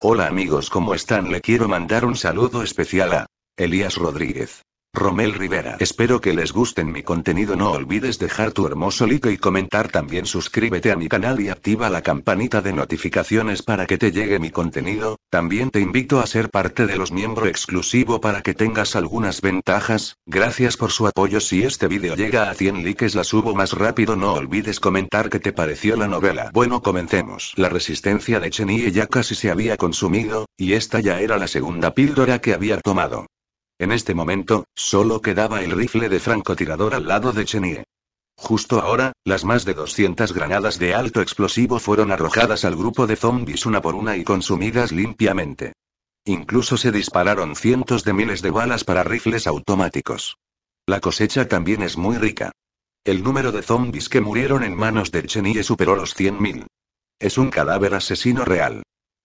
Hola amigos, ¿cómo están? Le quiero mandar un saludo especial a Elías Rodríguez. Romel Rivera. Espero que les gusten mi contenido. No olvides dejar tu hermoso like y comentar también. Suscríbete a mi canal y activa la campanita de notificaciones para que te llegue mi contenido. También te invito a ser parte de los miembros exclusivo para que tengas algunas ventajas. Gracias por su apoyo. Si este video llega a 100 likes la subo más rápido. No olvides comentar qué te pareció la novela. Bueno, comencemos. La resistencia de Chenille ya casi se había consumido, y esta ya era la segunda píldora que había tomado. En este momento, solo quedaba el rifle de francotirador al lado de Chenier. Justo ahora, las más de 200 granadas de alto explosivo fueron arrojadas al grupo de zombies una por una y consumidas limpiamente. Incluso se dispararon cientos de miles de balas para rifles automáticos. La cosecha también es muy rica. El número de zombies que murieron en manos de Chenier superó los 100.000. Es un cadáver asesino real.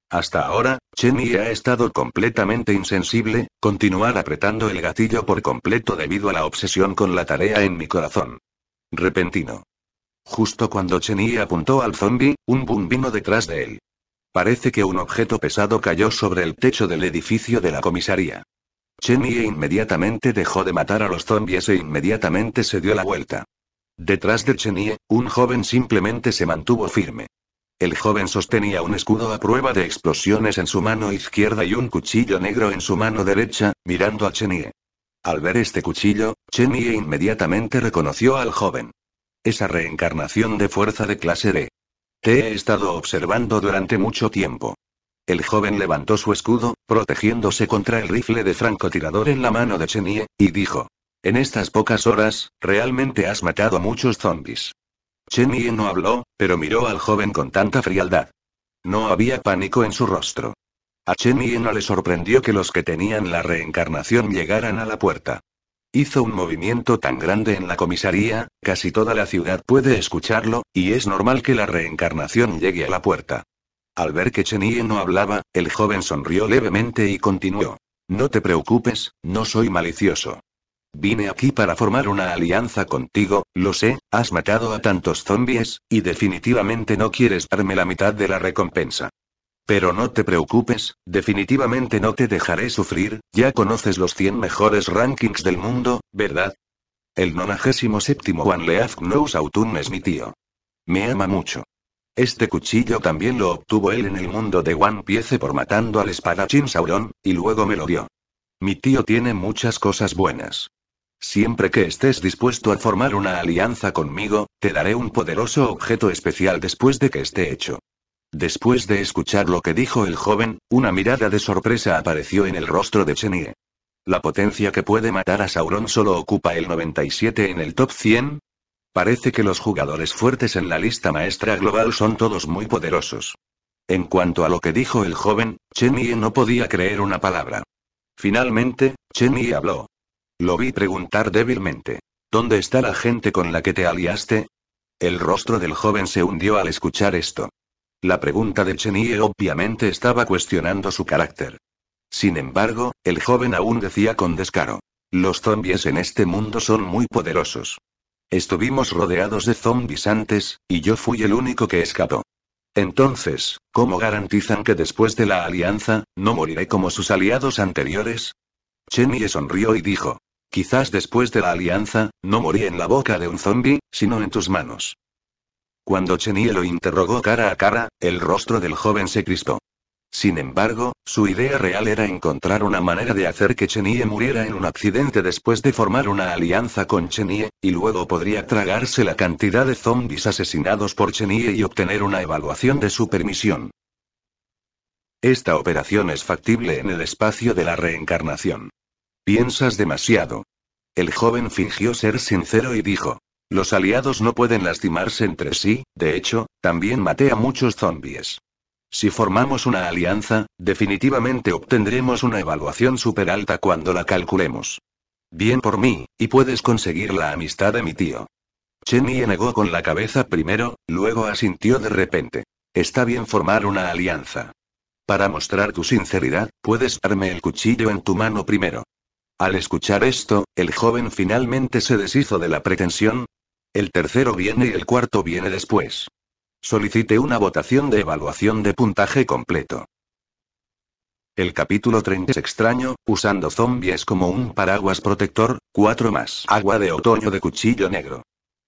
Hasta ahora, Chenye ha estado completamente insensible, continuar apretando el gatillo por completo debido a la obsesión con la tarea en mi corazón. Repentino. Justo cuando Chenye apuntó al zombie, un boom vino detrás de él. Parece que un objeto pesado cayó sobre el techo del edificio de la comisaría. Chenye inmediatamente dejó de matar a los zombies e inmediatamente se dio la vuelta. Detrás de Chenye, un joven simplemente se mantuvo firme. El joven sostenía un escudo a prueba de explosiones en su mano izquierda y un cuchillo negro en su mano derecha, mirando a Chenie. Al ver este cuchillo, Chenie inmediatamente reconoció al joven. Esa reencarnación de fuerza de clase D. Te he estado observando durante mucho tiempo. El joven levantó su escudo, protegiéndose contra el rifle de francotirador en la mano de Chenie, y dijo. En estas pocas horas, realmente has matado a muchos zombies. Chen Yi no habló, pero miró al joven con tanta frialdad. No había pánico en su rostro. A Chen Yen no le sorprendió que los que tenían la reencarnación llegaran a la puerta. Hizo un movimiento tan grande en la comisaría, casi toda la ciudad puede escucharlo, y es normal que la reencarnación llegue a la puerta. Al ver que Chen Yen no hablaba, el joven sonrió levemente y continuó. No te preocupes, no soy malicioso. Vine aquí para formar una alianza contigo, lo sé, has matado a tantos zombies, y definitivamente no quieres darme la mitad de la recompensa. Pero no te preocupes, definitivamente no te dejaré sufrir, ya conoces los 100 mejores rankings del mundo, ¿verdad? El 97 One Leaf Knows Autumn es mi tío. Me ama mucho. Este cuchillo también lo obtuvo él en el mundo de One Piece por matando al espadachín Sauron, y luego me lo dio. Mi tío tiene muchas cosas buenas. Siempre que estés dispuesto a formar una alianza conmigo, te daré un poderoso objeto especial después de que esté hecho. Después de escuchar lo que dijo el joven, una mirada de sorpresa apareció en el rostro de Chenie. ¿La potencia que puede matar a Sauron solo ocupa el 97 en el top 100? Parece que los jugadores fuertes en la lista maestra global son todos muy poderosos. En cuanto a lo que dijo el joven, Chemie no podía creer una palabra. Finalmente, Chenie habló. Lo vi preguntar débilmente. ¿Dónde está la gente con la que te aliaste? El rostro del joven se hundió al escuchar esto. La pregunta de Chenie obviamente estaba cuestionando su carácter. Sin embargo, el joven aún decía con descaro. Los zombies en este mundo son muy poderosos. Estuvimos rodeados de zombies antes, y yo fui el único que escapó. Entonces, ¿cómo garantizan que después de la alianza, no moriré como sus aliados anteriores? Chenye sonrió y dijo, Quizás después de la alianza, no morí en la boca de un zombi, sino en tus manos. Cuando Chenie lo interrogó cara a cara, el rostro del joven se crispó. Sin embargo, su idea real era encontrar una manera de hacer que Chenie muriera en un accidente después de formar una alianza con Chenie, y luego podría tragarse la cantidad de zombis asesinados por Chenie y obtener una evaluación de su permisión. Esta operación es factible en el espacio de la reencarnación. Piensas demasiado. El joven fingió ser sincero y dijo. Los aliados no pueden lastimarse entre sí, de hecho, también maté a muchos zombies. Si formamos una alianza, definitivamente obtendremos una evaluación super alta cuando la calculemos. Bien por mí, y puedes conseguir la amistad de mi tío. y negó con la cabeza primero, luego asintió de repente. Está bien formar una alianza. Para mostrar tu sinceridad, puedes darme el cuchillo en tu mano primero. Al escuchar esto, el joven finalmente se deshizo de la pretensión. El tercero viene y el cuarto viene después. Solicite una votación de evaluación de puntaje completo. El capítulo 30 es extraño, usando zombies como un paraguas protector, 4 más. Agua de otoño de cuchillo negro.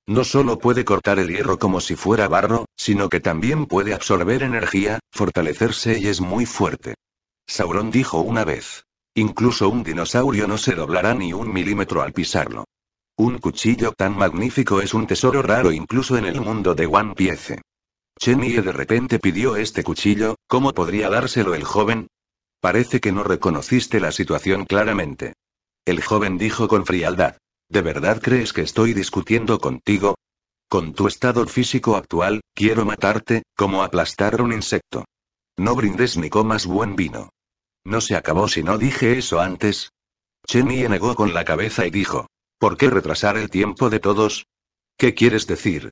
No solo puede cortar el hierro como si fuera barro, sino que también puede absorber energía, fortalecerse y es muy fuerte. Sauron dijo una vez, Incluso un dinosaurio no se doblará ni un milímetro al pisarlo. Un cuchillo tan magnífico es un tesoro raro incluso en el mundo de One Piece. Chenye de repente pidió este cuchillo, ¿cómo podría dárselo el joven? Parece que no reconociste la situación claramente. El joven dijo con frialdad. ¿De verdad crees que estoy discutiendo contigo? Con tu estado físico actual, quiero matarte, como aplastar un insecto. No brindes ni comas buen vino. No se acabó si no dije eso antes. Chen negó con la cabeza y dijo. ¿Por qué retrasar el tiempo de todos? ¿Qué quieres decir?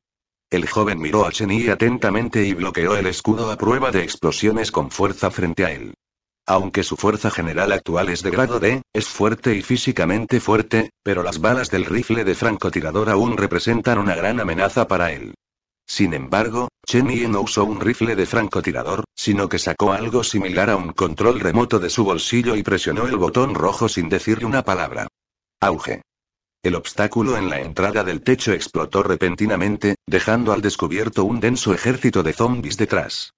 El joven miró a Chen atentamente y bloqueó el escudo a prueba de explosiones con fuerza frente a él. Aunque su fuerza general actual es de grado D, es fuerte y físicamente fuerte, pero las balas del rifle de francotirador aún representan una gran amenaza para él. Sin embargo, Chen no usó un rifle de francotirador, sino que sacó algo similar a un control remoto de su bolsillo y presionó el botón rojo sin decir una palabra. Auge. El obstáculo en la entrada del techo explotó repentinamente, dejando al descubierto un denso ejército de zombies detrás.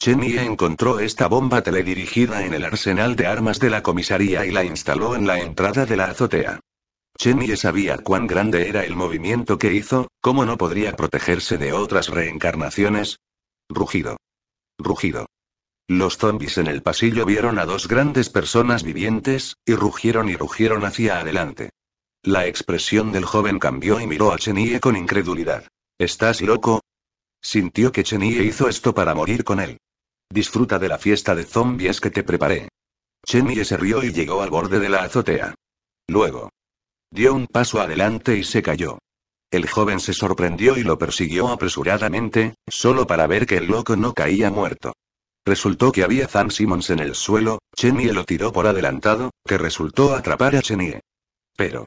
Chen encontró esta bomba teledirigida en el arsenal de armas de la comisaría y la instaló en la entrada de la azotea. ¿Chenye sabía cuán grande era el movimiento que hizo, cómo no podría protegerse de otras reencarnaciones. Rugido. Rugido. Los zombies en el pasillo vieron a dos grandes personas vivientes, y rugieron y rugieron hacia adelante. La expresión del joven cambió y miró a Chenye con incredulidad. ¿Estás loco? Sintió que Chenye hizo esto para morir con él. Disfruta de la fiesta de zombies que te preparé. Chenye se rió y llegó al borde de la azotea. Luego, Dio un paso adelante y se cayó. El joven se sorprendió y lo persiguió apresuradamente, solo para ver que el loco no caía muerto. Resultó que había Zan Simmons en el suelo, Chenie lo tiró por adelantado, que resultó atrapar a Chenie. Pero.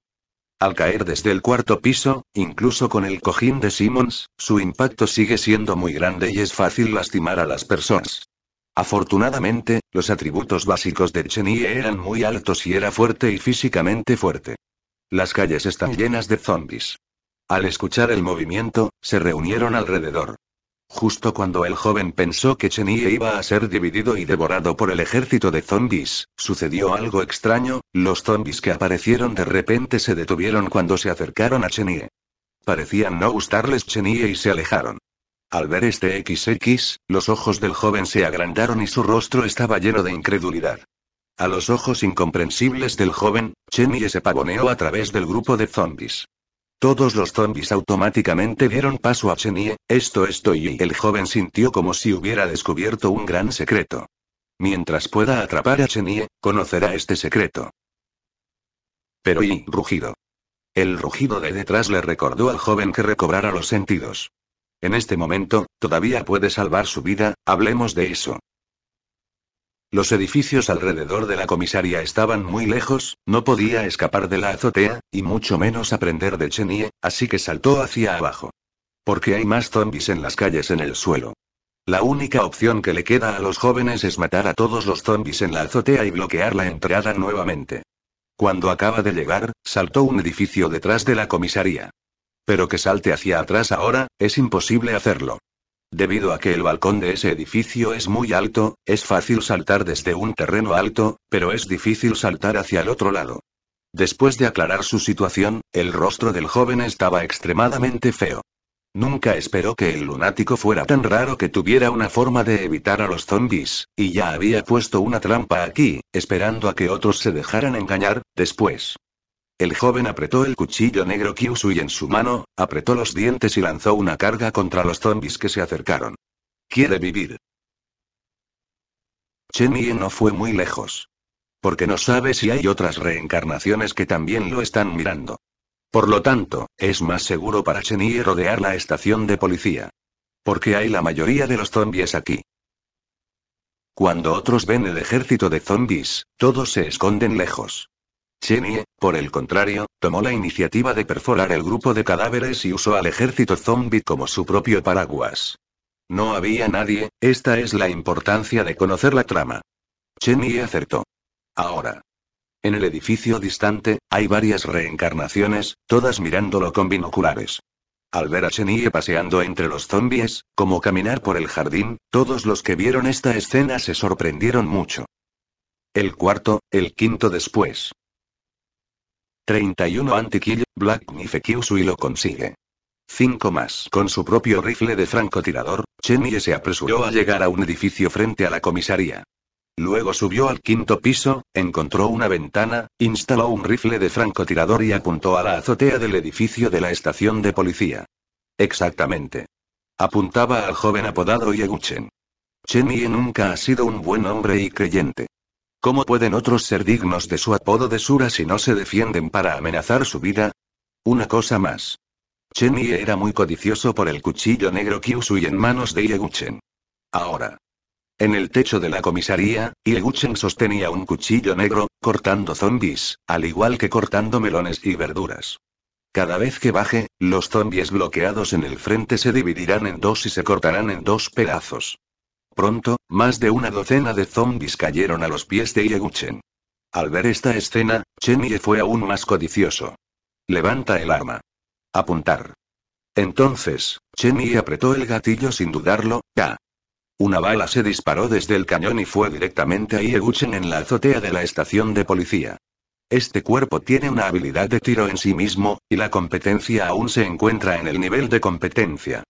Al caer desde el cuarto piso, incluso con el cojín de Simmons, su impacto sigue siendo muy grande y es fácil lastimar a las personas. Afortunadamente, los atributos básicos de Chenie eran muy altos y era fuerte y físicamente fuerte. Las calles están llenas de zombies. Al escuchar el movimiento, se reunieron alrededor. Justo cuando el joven pensó que Chenie iba a ser dividido y devorado por el ejército de zombies, sucedió algo extraño, los zombies que aparecieron de repente se detuvieron cuando se acercaron a Chenie. Parecían no gustarles Chenie y se alejaron. Al ver este XX, los ojos del joven se agrandaron y su rostro estaba lleno de incredulidad. A los ojos incomprensibles del joven, Chenye se pavoneó a través del grupo de zombies. Todos los zombies automáticamente dieron paso a Chenie, esto esto y el joven sintió como si hubiera descubierto un gran secreto. Mientras pueda atrapar a Chenie, conocerá este secreto. Pero y rugido. El rugido de detrás le recordó al joven que recobrara los sentidos. En este momento, todavía puede salvar su vida, hablemos de eso. Los edificios alrededor de la comisaría estaban muy lejos, no podía escapar de la azotea, y mucho menos aprender de Chenie, así que saltó hacia abajo. Porque hay más zombies en las calles en el suelo. La única opción que le queda a los jóvenes es matar a todos los zombies en la azotea y bloquear la entrada nuevamente. Cuando acaba de llegar, saltó un edificio detrás de la comisaría. Pero que salte hacia atrás ahora, es imposible hacerlo. Debido a que el balcón de ese edificio es muy alto, es fácil saltar desde un terreno alto, pero es difícil saltar hacia el otro lado. Después de aclarar su situación, el rostro del joven estaba extremadamente feo. Nunca esperó que el lunático fuera tan raro que tuviera una forma de evitar a los zombies, y ya había puesto una trampa aquí, esperando a que otros se dejaran engañar, después. El joven apretó el cuchillo negro y en su mano, apretó los dientes y lanzó una carga contra los zombies que se acercaron. Quiere vivir. Chen Yi no fue muy lejos. Porque no sabe si hay otras reencarnaciones que también lo están mirando. Por lo tanto, es más seguro para Chen Yi rodear la estación de policía. Porque hay la mayoría de los zombies aquí. Cuando otros ven el ejército de zombies, todos se esconden lejos. Chenye, por el contrario, tomó la iniciativa de perforar el grupo de cadáveres y usó al ejército zombie como su propio paraguas. No había nadie, esta es la importancia de conocer la trama. Chenye acertó. Ahora. En el edificio distante, hay varias reencarnaciones, todas mirándolo con binoculares. Al ver a Chenye paseando entre los zombies, como caminar por el jardín, todos los que vieron esta escena se sorprendieron mucho. El cuarto, el quinto después. 31 anti Black Knife y lo consigue. 5 más. Con su propio rifle de francotirador, Chenye se apresuró a llegar a un edificio frente a la comisaría. Luego subió al quinto piso, encontró una ventana, instaló un rifle de francotirador y apuntó a la azotea del edificio de la estación de policía. Exactamente. Apuntaba al joven apodado Yeguchen. Chenye nunca ha sido un buen hombre y creyente. ¿Cómo pueden otros ser dignos de su apodo de Sura si no se defienden para amenazar su vida? Una cosa más. Yi era muy codicioso por el cuchillo negro y en manos de Yeguchen. Ahora. En el techo de la comisaría, Ieguchen sostenía un cuchillo negro, cortando zombies, al igual que cortando melones y verduras. Cada vez que baje, los zombies bloqueados en el frente se dividirán en dos y se cortarán en dos pedazos. Pronto, más de una docena de zombies cayeron a los pies de Ieguchen. Al ver esta escena, Chemi fue aún más codicioso. Levanta el arma. Apuntar. Entonces, Chemie apretó el gatillo sin dudarlo, ¡ya! Una bala se disparó desde el cañón y fue directamente a Ieguchen en la azotea de la estación de policía. Este cuerpo tiene una habilidad de tiro en sí mismo, y la competencia aún se encuentra en el nivel de competencia.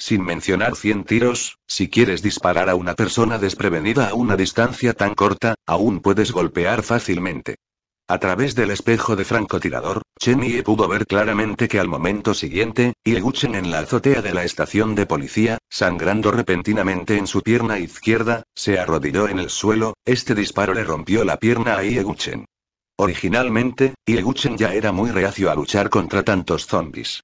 Sin mencionar 100 tiros, si quieres disparar a una persona desprevenida a una distancia tan corta, aún puedes golpear fácilmente. A través del espejo de francotirador, Yi pudo ver claramente que al momento siguiente, Ieguchen en la azotea de la estación de policía, sangrando repentinamente en su pierna izquierda, se arrodilló en el suelo, este disparo le rompió la pierna a Ieguchen. Originalmente, Ieguchen ya era muy reacio a luchar contra tantos zombies.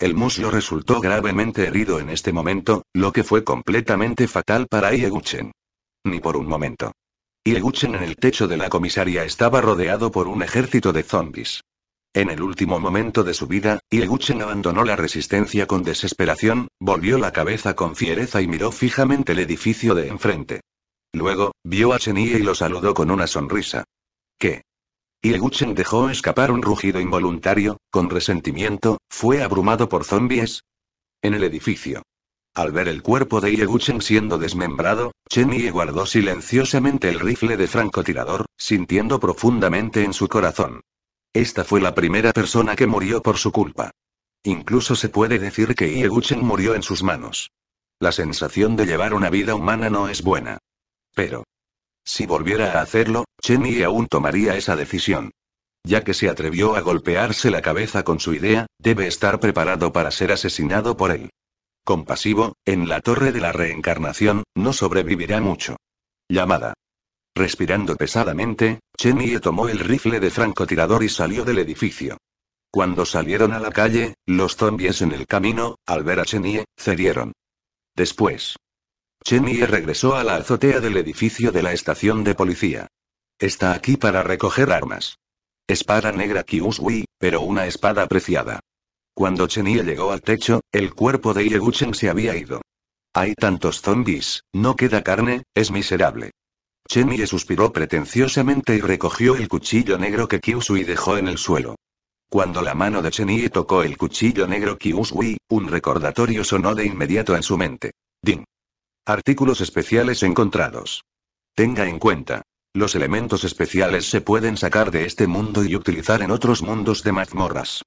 El muslo resultó gravemente herido en este momento, lo que fue completamente fatal para Ieguchen. Ni por un momento. Ieguchen en el techo de la comisaría estaba rodeado por un ejército de zombies. En el último momento de su vida, Ieguchen abandonó la resistencia con desesperación, volvió la cabeza con fiereza y miró fijamente el edificio de enfrente. Luego, vio a Chenille y lo saludó con una sonrisa. ¿Qué? Ieguchen dejó escapar un rugido involuntario, con resentimiento, fue abrumado por zombies. En el edificio. Al ver el cuerpo de Ieguchen siendo desmembrado, Ye guardó silenciosamente el rifle de francotirador, sintiendo profundamente en su corazón. Esta fue la primera persona que murió por su culpa. Incluso se puede decir que Ieguchen murió en sus manos. La sensación de llevar una vida humana no es buena. Pero. Si volviera a hacerlo, Cheney aún tomaría esa decisión. Ya que se atrevió a golpearse la cabeza con su idea, debe estar preparado para ser asesinado por él. Compasivo, en la torre de la reencarnación, no sobrevivirá mucho. Llamada. Respirando pesadamente, Yi tomó el rifle de francotirador y salió del edificio. Cuando salieron a la calle, los zombies en el camino, al ver a Chenie, cedieron. Después, Yi regresó a la azotea del edificio de la estación de policía. Está aquí para recoger armas. Espada negra Kiusui, pero una espada apreciada. Cuando Chenille llegó al techo, el cuerpo de Ieguchen se había ido. Hay tantos zombies, no queda carne, es miserable. Chenille suspiró pretenciosamente y recogió el cuchillo negro que Kiusui dejó en el suelo. Cuando la mano de Chenie tocó el cuchillo negro Kiusui, un recordatorio sonó de inmediato en su mente. Ding. Artículos especiales encontrados. Tenga en cuenta, los elementos especiales se pueden sacar de este mundo y utilizar en otros mundos de mazmorras.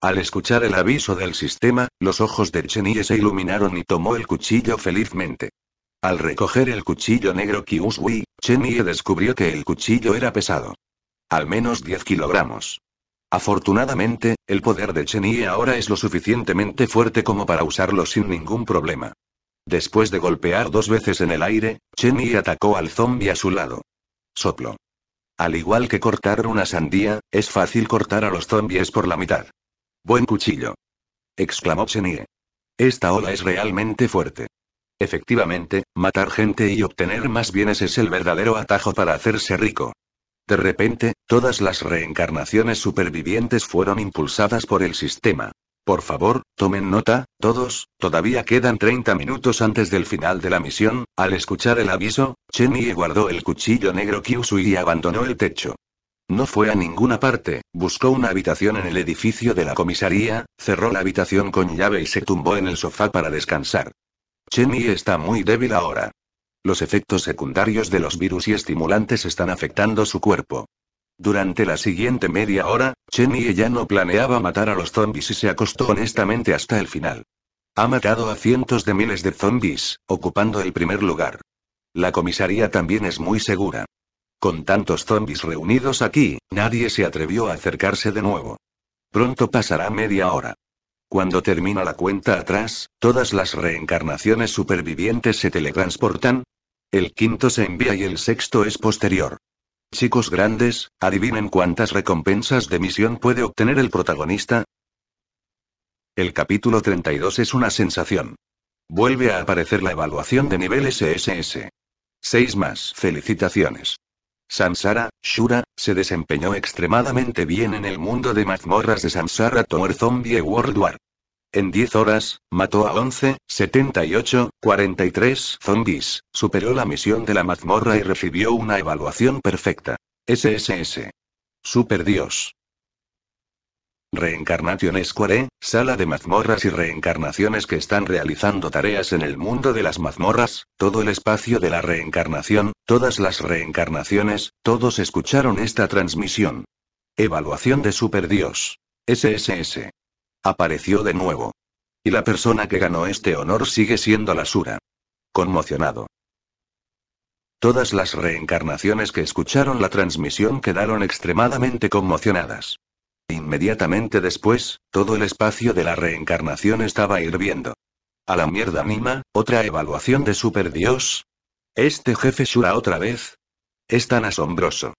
Al escuchar el aviso del sistema, los ojos de Chenille se iluminaron y tomó el cuchillo felizmente. Al recoger el cuchillo negro Kiusui, Chenille descubrió que el cuchillo era pesado. Al menos 10 kilogramos. Afortunadamente, el poder de Chenille ahora es lo suficientemente fuerte como para usarlo sin ningún problema. Después de golpear dos veces en el aire, Chenille atacó al zombie a su lado soplo. Al igual que cortar una sandía, es fácil cortar a los zombies por la mitad. Buen cuchillo. Exclamó Chenie. Esta ola es realmente fuerte. Efectivamente, matar gente y obtener más bienes es el verdadero atajo para hacerse rico. De repente, todas las reencarnaciones supervivientes fueron impulsadas por el sistema. Por favor, tomen nota, todos, todavía quedan 30 minutos antes del final de la misión. Al escuchar el aviso, Yi guardó el cuchillo negro Kyusui y abandonó el techo. No fue a ninguna parte, buscó una habitación en el edificio de la comisaría, cerró la habitación con llave y se tumbó en el sofá para descansar. Yi está muy débil ahora. Los efectos secundarios de los virus y estimulantes están afectando su cuerpo. Durante la siguiente media hora, y ya no planeaba matar a los zombies y se acostó honestamente hasta el final. Ha matado a cientos de miles de zombies, ocupando el primer lugar. La comisaría también es muy segura. Con tantos zombies reunidos aquí, nadie se atrevió a acercarse de nuevo. Pronto pasará media hora. Cuando termina la cuenta atrás, todas las reencarnaciones supervivientes se teletransportan. El quinto se envía y el sexto es posterior. Chicos grandes, adivinen cuántas recompensas de misión puede obtener el protagonista. El capítulo 32 es una sensación. Vuelve a aparecer la evaluación de nivel SSS. 6 más. Felicitaciones. Samsara, Shura, se desempeñó extremadamente bien en el mundo de mazmorras de Samsara Tower Zombie World War. En 10 horas, mató a 11, 78, 43 zombies, superó la misión de la mazmorra y recibió una evaluación perfecta. SSS. Super Dios. Reencarnación Square, sala de mazmorras y reencarnaciones que están realizando tareas en el mundo de las mazmorras, todo el espacio de la reencarnación, todas las reencarnaciones, todos escucharon esta transmisión. Evaluación de Super Dios. SSS. Apareció de nuevo. Y la persona que ganó este honor sigue siendo la Sura. Conmocionado. Todas las reencarnaciones que escucharon la transmisión quedaron extremadamente conmocionadas. Inmediatamente después, todo el espacio de la reencarnación estaba hirviendo. A la mierda mima, otra evaluación de Super Dios? Este jefe Sura otra vez. Es tan asombroso.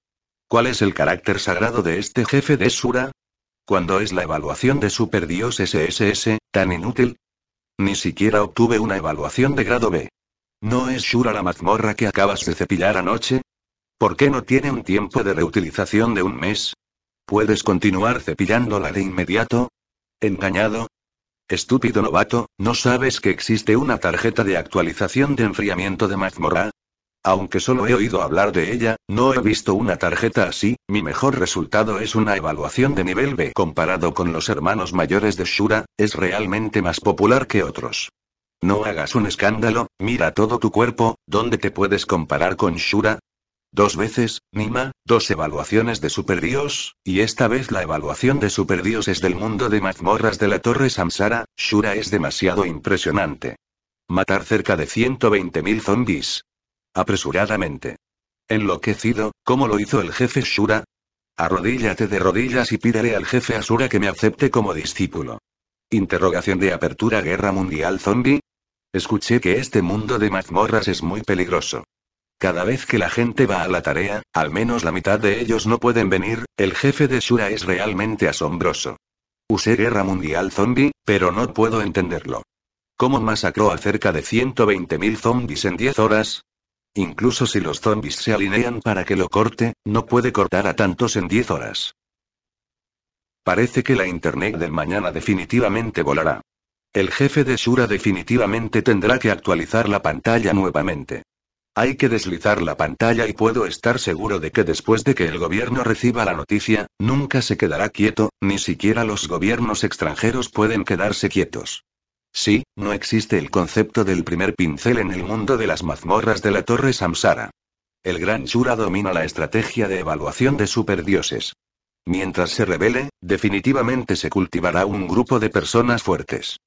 ¿Cuál es el carácter sagrado de este jefe de Sura? cuando es la evaluación de Super Dios SSS, tan inútil? Ni siquiera obtuve una evaluación de grado B. ¿No es Shura la mazmorra que acabas de cepillar anoche? ¿Por qué no tiene un tiempo de reutilización de un mes? ¿Puedes continuar cepillándola de inmediato? ¿Engañado? Estúpido novato, ¿no sabes que existe una tarjeta de actualización de enfriamiento de mazmorra? Aunque solo he oído hablar de ella, no he visto una tarjeta así, mi mejor resultado es una evaluación de nivel B. Comparado con los hermanos mayores de Shura, es realmente más popular que otros. No hagas un escándalo, mira todo tu cuerpo, ¿dónde te puedes comparar con Shura? Dos veces, Nima, dos evaluaciones de Superdios, y esta vez la evaluación de Superdios es del mundo de mazmorras de la Torre Samsara, Shura es demasiado impresionante. Matar cerca de 120.000 zombies, Apresuradamente. Enloquecido, ¿cómo lo hizo el jefe Shura? Arrodíllate de rodillas y pídele al jefe Asura que me acepte como discípulo. Interrogación de apertura Guerra Mundial Zombie. Escuché que este mundo de mazmorras es muy peligroso. Cada vez que la gente va a la tarea, al menos la mitad de ellos no pueden venir, el jefe de Shura es realmente asombroso. Usé Guerra Mundial Zombie, pero no puedo entenderlo. ¿Cómo masacró a cerca de 120.000 zombies en 10 horas? Incluso si los zombies se alinean para que lo corte, no puede cortar a tantos en 10 horas. Parece que la Internet del mañana definitivamente volará. El jefe de Shura definitivamente tendrá que actualizar la pantalla nuevamente. Hay que deslizar la pantalla y puedo estar seguro de que después de que el gobierno reciba la noticia, nunca se quedará quieto, ni siquiera los gobiernos extranjeros pueden quedarse quietos. Sí, no existe el concepto del primer pincel en el mundo de las mazmorras de la Torre Samsara. El Gran Shura domina la estrategia de evaluación de superdioses. Mientras se revele, definitivamente se cultivará un grupo de personas fuertes.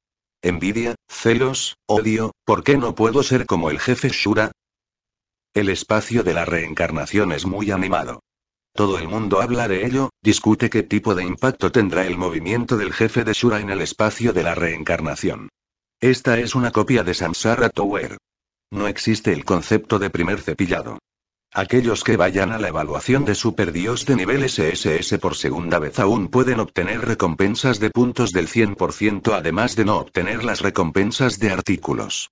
Envidia, celos, odio, ¿por qué no puedo ser como el jefe Shura? El espacio de la reencarnación es muy animado. Todo el mundo habla de ello, discute qué tipo de impacto tendrá el movimiento del jefe de Shura en el espacio de la reencarnación. Esta es una copia de Samsara Tower. No existe el concepto de primer cepillado. Aquellos que vayan a la evaluación de Superdios de nivel SSS por segunda vez aún pueden obtener recompensas de puntos del 100% además de no obtener las recompensas de artículos.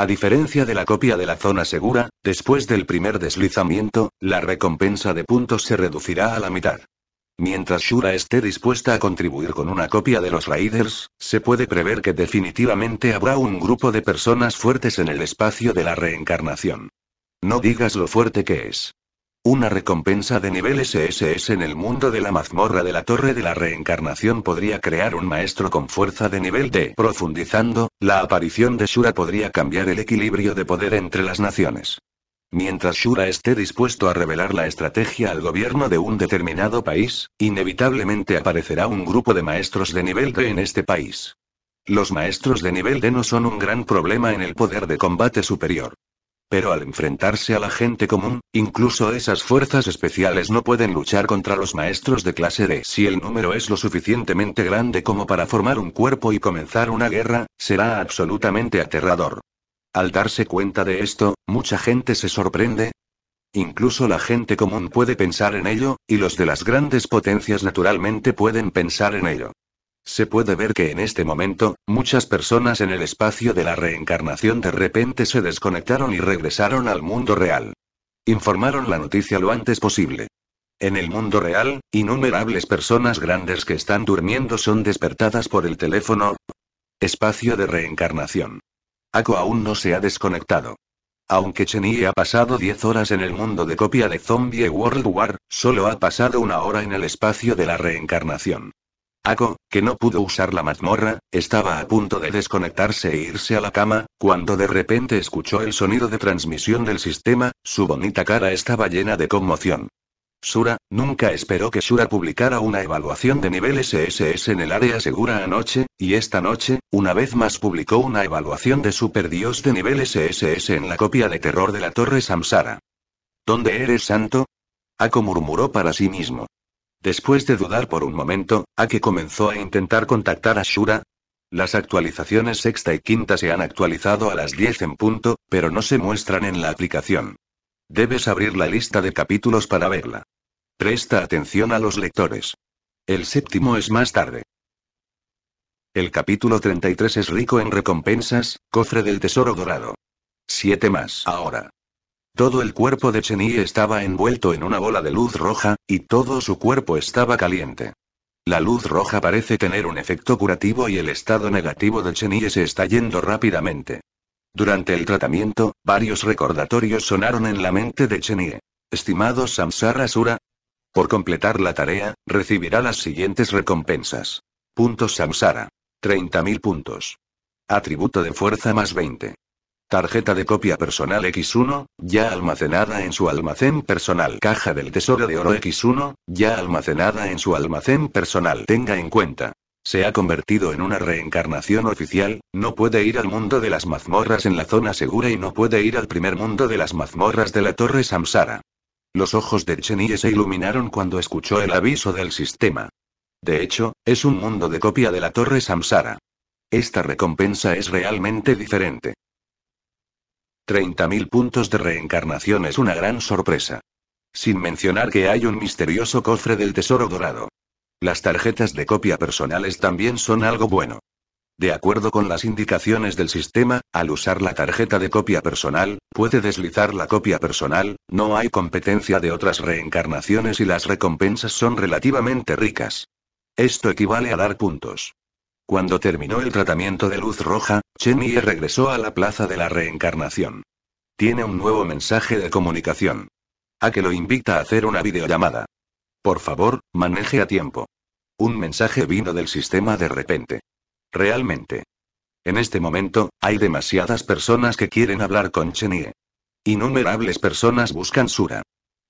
A diferencia de la copia de la zona segura, después del primer deslizamiento, la recompensa de puntos se reducirá a la mitad. Mientras Shura esté dispuesta a contribuir con una copia de los Raiders, se puede prever que definitivamente habrá un grupo de personas fuertes en el espacio de la reencarnación. No digas lo fuerte que es. Una recompensa de nivel SSS en el mundo de la mazmorra de la Torre de la Reencarnación podría crear un maestro con fuerza de nivel D. Profundizando, la aparición de Shura podría cambiar el equilibrio de poder entre las naciones. Mientras Shura esté dispuesto a revelar la estrategia al gobierno de un determinado país, inevitablemente aparecerá un grupo de maestros de nivel D en este país. Los maestros de nivel D no son un gran problema en el poder de combate superior. Pero al enfrentarse a la gente común, incluso esas fuerzas especiales no pueden luchar contra los maestros de clase D. Si el número es lo suficientemente grande como para formar un cuerpo y comenzar una guerra, será absolutamente aterrador. Al darse cuenta de esto, mucha gente se sorprende. Incluso la gente común puede pensar en ello, y los de las grandes potencias naturalmente pueden pensar en ello. Se puede ver que en este momento, muchas personas en el espacio de la reencarnación de repente se desconectaron y regresaron al mundo real. Informaron la noticia lo antes posible. En el mundo real, innumerables personas grandes que están durmiendo son despertadas por el teléfono. Espacio de reencarnación. Aco aún no se ha desconectado. Aunque Chenie ha pasado 10 horas en el mundo de copia de Zombie World War, solo ha pasado una hora en el espacio de la reencarnación. Ako, que no pudo usar la mazmorra, estaba a punto de desconectarse e irse a la cama, cuando de repente escuchó el sonido de transmisión del sistema, su bonita cara estaba llena de conmoción. Sura, nunca esperó que Sura publicara una evaluación de nivel SSS en el área segura anoche, y esta noche, una vez más publicó una evaluación de Superdios de nivel SSS en la copia de terror de la Torre Samsara. ¿Dónde eres santo? Ako murmuró para sí mismo. Después de dudar por un momento, Ake comenzó a intentar contactar a Shura. Las actualizaciones sexta y quinta se han actualizado a las 10 en punto, pero no se muestran en la aplicación. Debes abrir la lista de capítulos para verla. Presta atención a los lectores. El séptimo es más tarde. El capítulo 33 es rico en recompensas, cofre del tesoro dorado. Siete más ahora. Todo el cuerpo de Chenie estaba envuelto en una bola de luz roja, y todo su cuerpo estaba caliente. La luz roja parece tener un efecto curativo y el estado negativo de Chenie se está yendo rápidamente. Durante el tratamiento, varios recordatorios sonaron en la mente de Chenie. Estimado Samsara Sura, por completar la tarea, recibirá las siguientes recompensas. Puntos Samsara. 30.000 puntos. Atributo de fuerza más 20. Tarjeta de copia personal X1, ya almacenada en su almacén personal. Caja del Tesoro de Oro X1, ya almacenada en su almacén personal. Tenga en cuenta. Se ha convertido en una reencarnación oficial, no puede ir al mundo de las mazmorras en la zona segura y no puede ir al primer mundo de las mazmorras de la Torre Samsara. Los ojos de Chenille se iluminaron cuando escuchó el aviso del sistema. De hecho, es un mundo de copia de la Torre Samsara. Esta recompensa es realmente diferente. 30.000 puntos de reencarnación es una gran sorpresa. Sin mencionar que hay un misterioso cofre del tesoro dorado. Las tarjetas de copia personales también son algo bueno. De acuerdo con las indicaciones del sistema, al usar la tarjeta de copia personal, puede deslizar la copia personal, no hay competencia de otras reencarnaciones y las recompensas son relativamente ricas. Esto equivale a dar puntos. Cuando terminó el tratamiento de luz roja, Yi regresó a la plaza de la reencarnación. Tiene un nuevo mensaje de comunicación. A que lo invita a hacer una videollamada. Por favor, maneje a tiempo. Un mensaje vino del sistema de repente. Realmente. En este momento, hay demasiadas personas que quieren hablar con Chenie. Innumerables personas buscan Sura.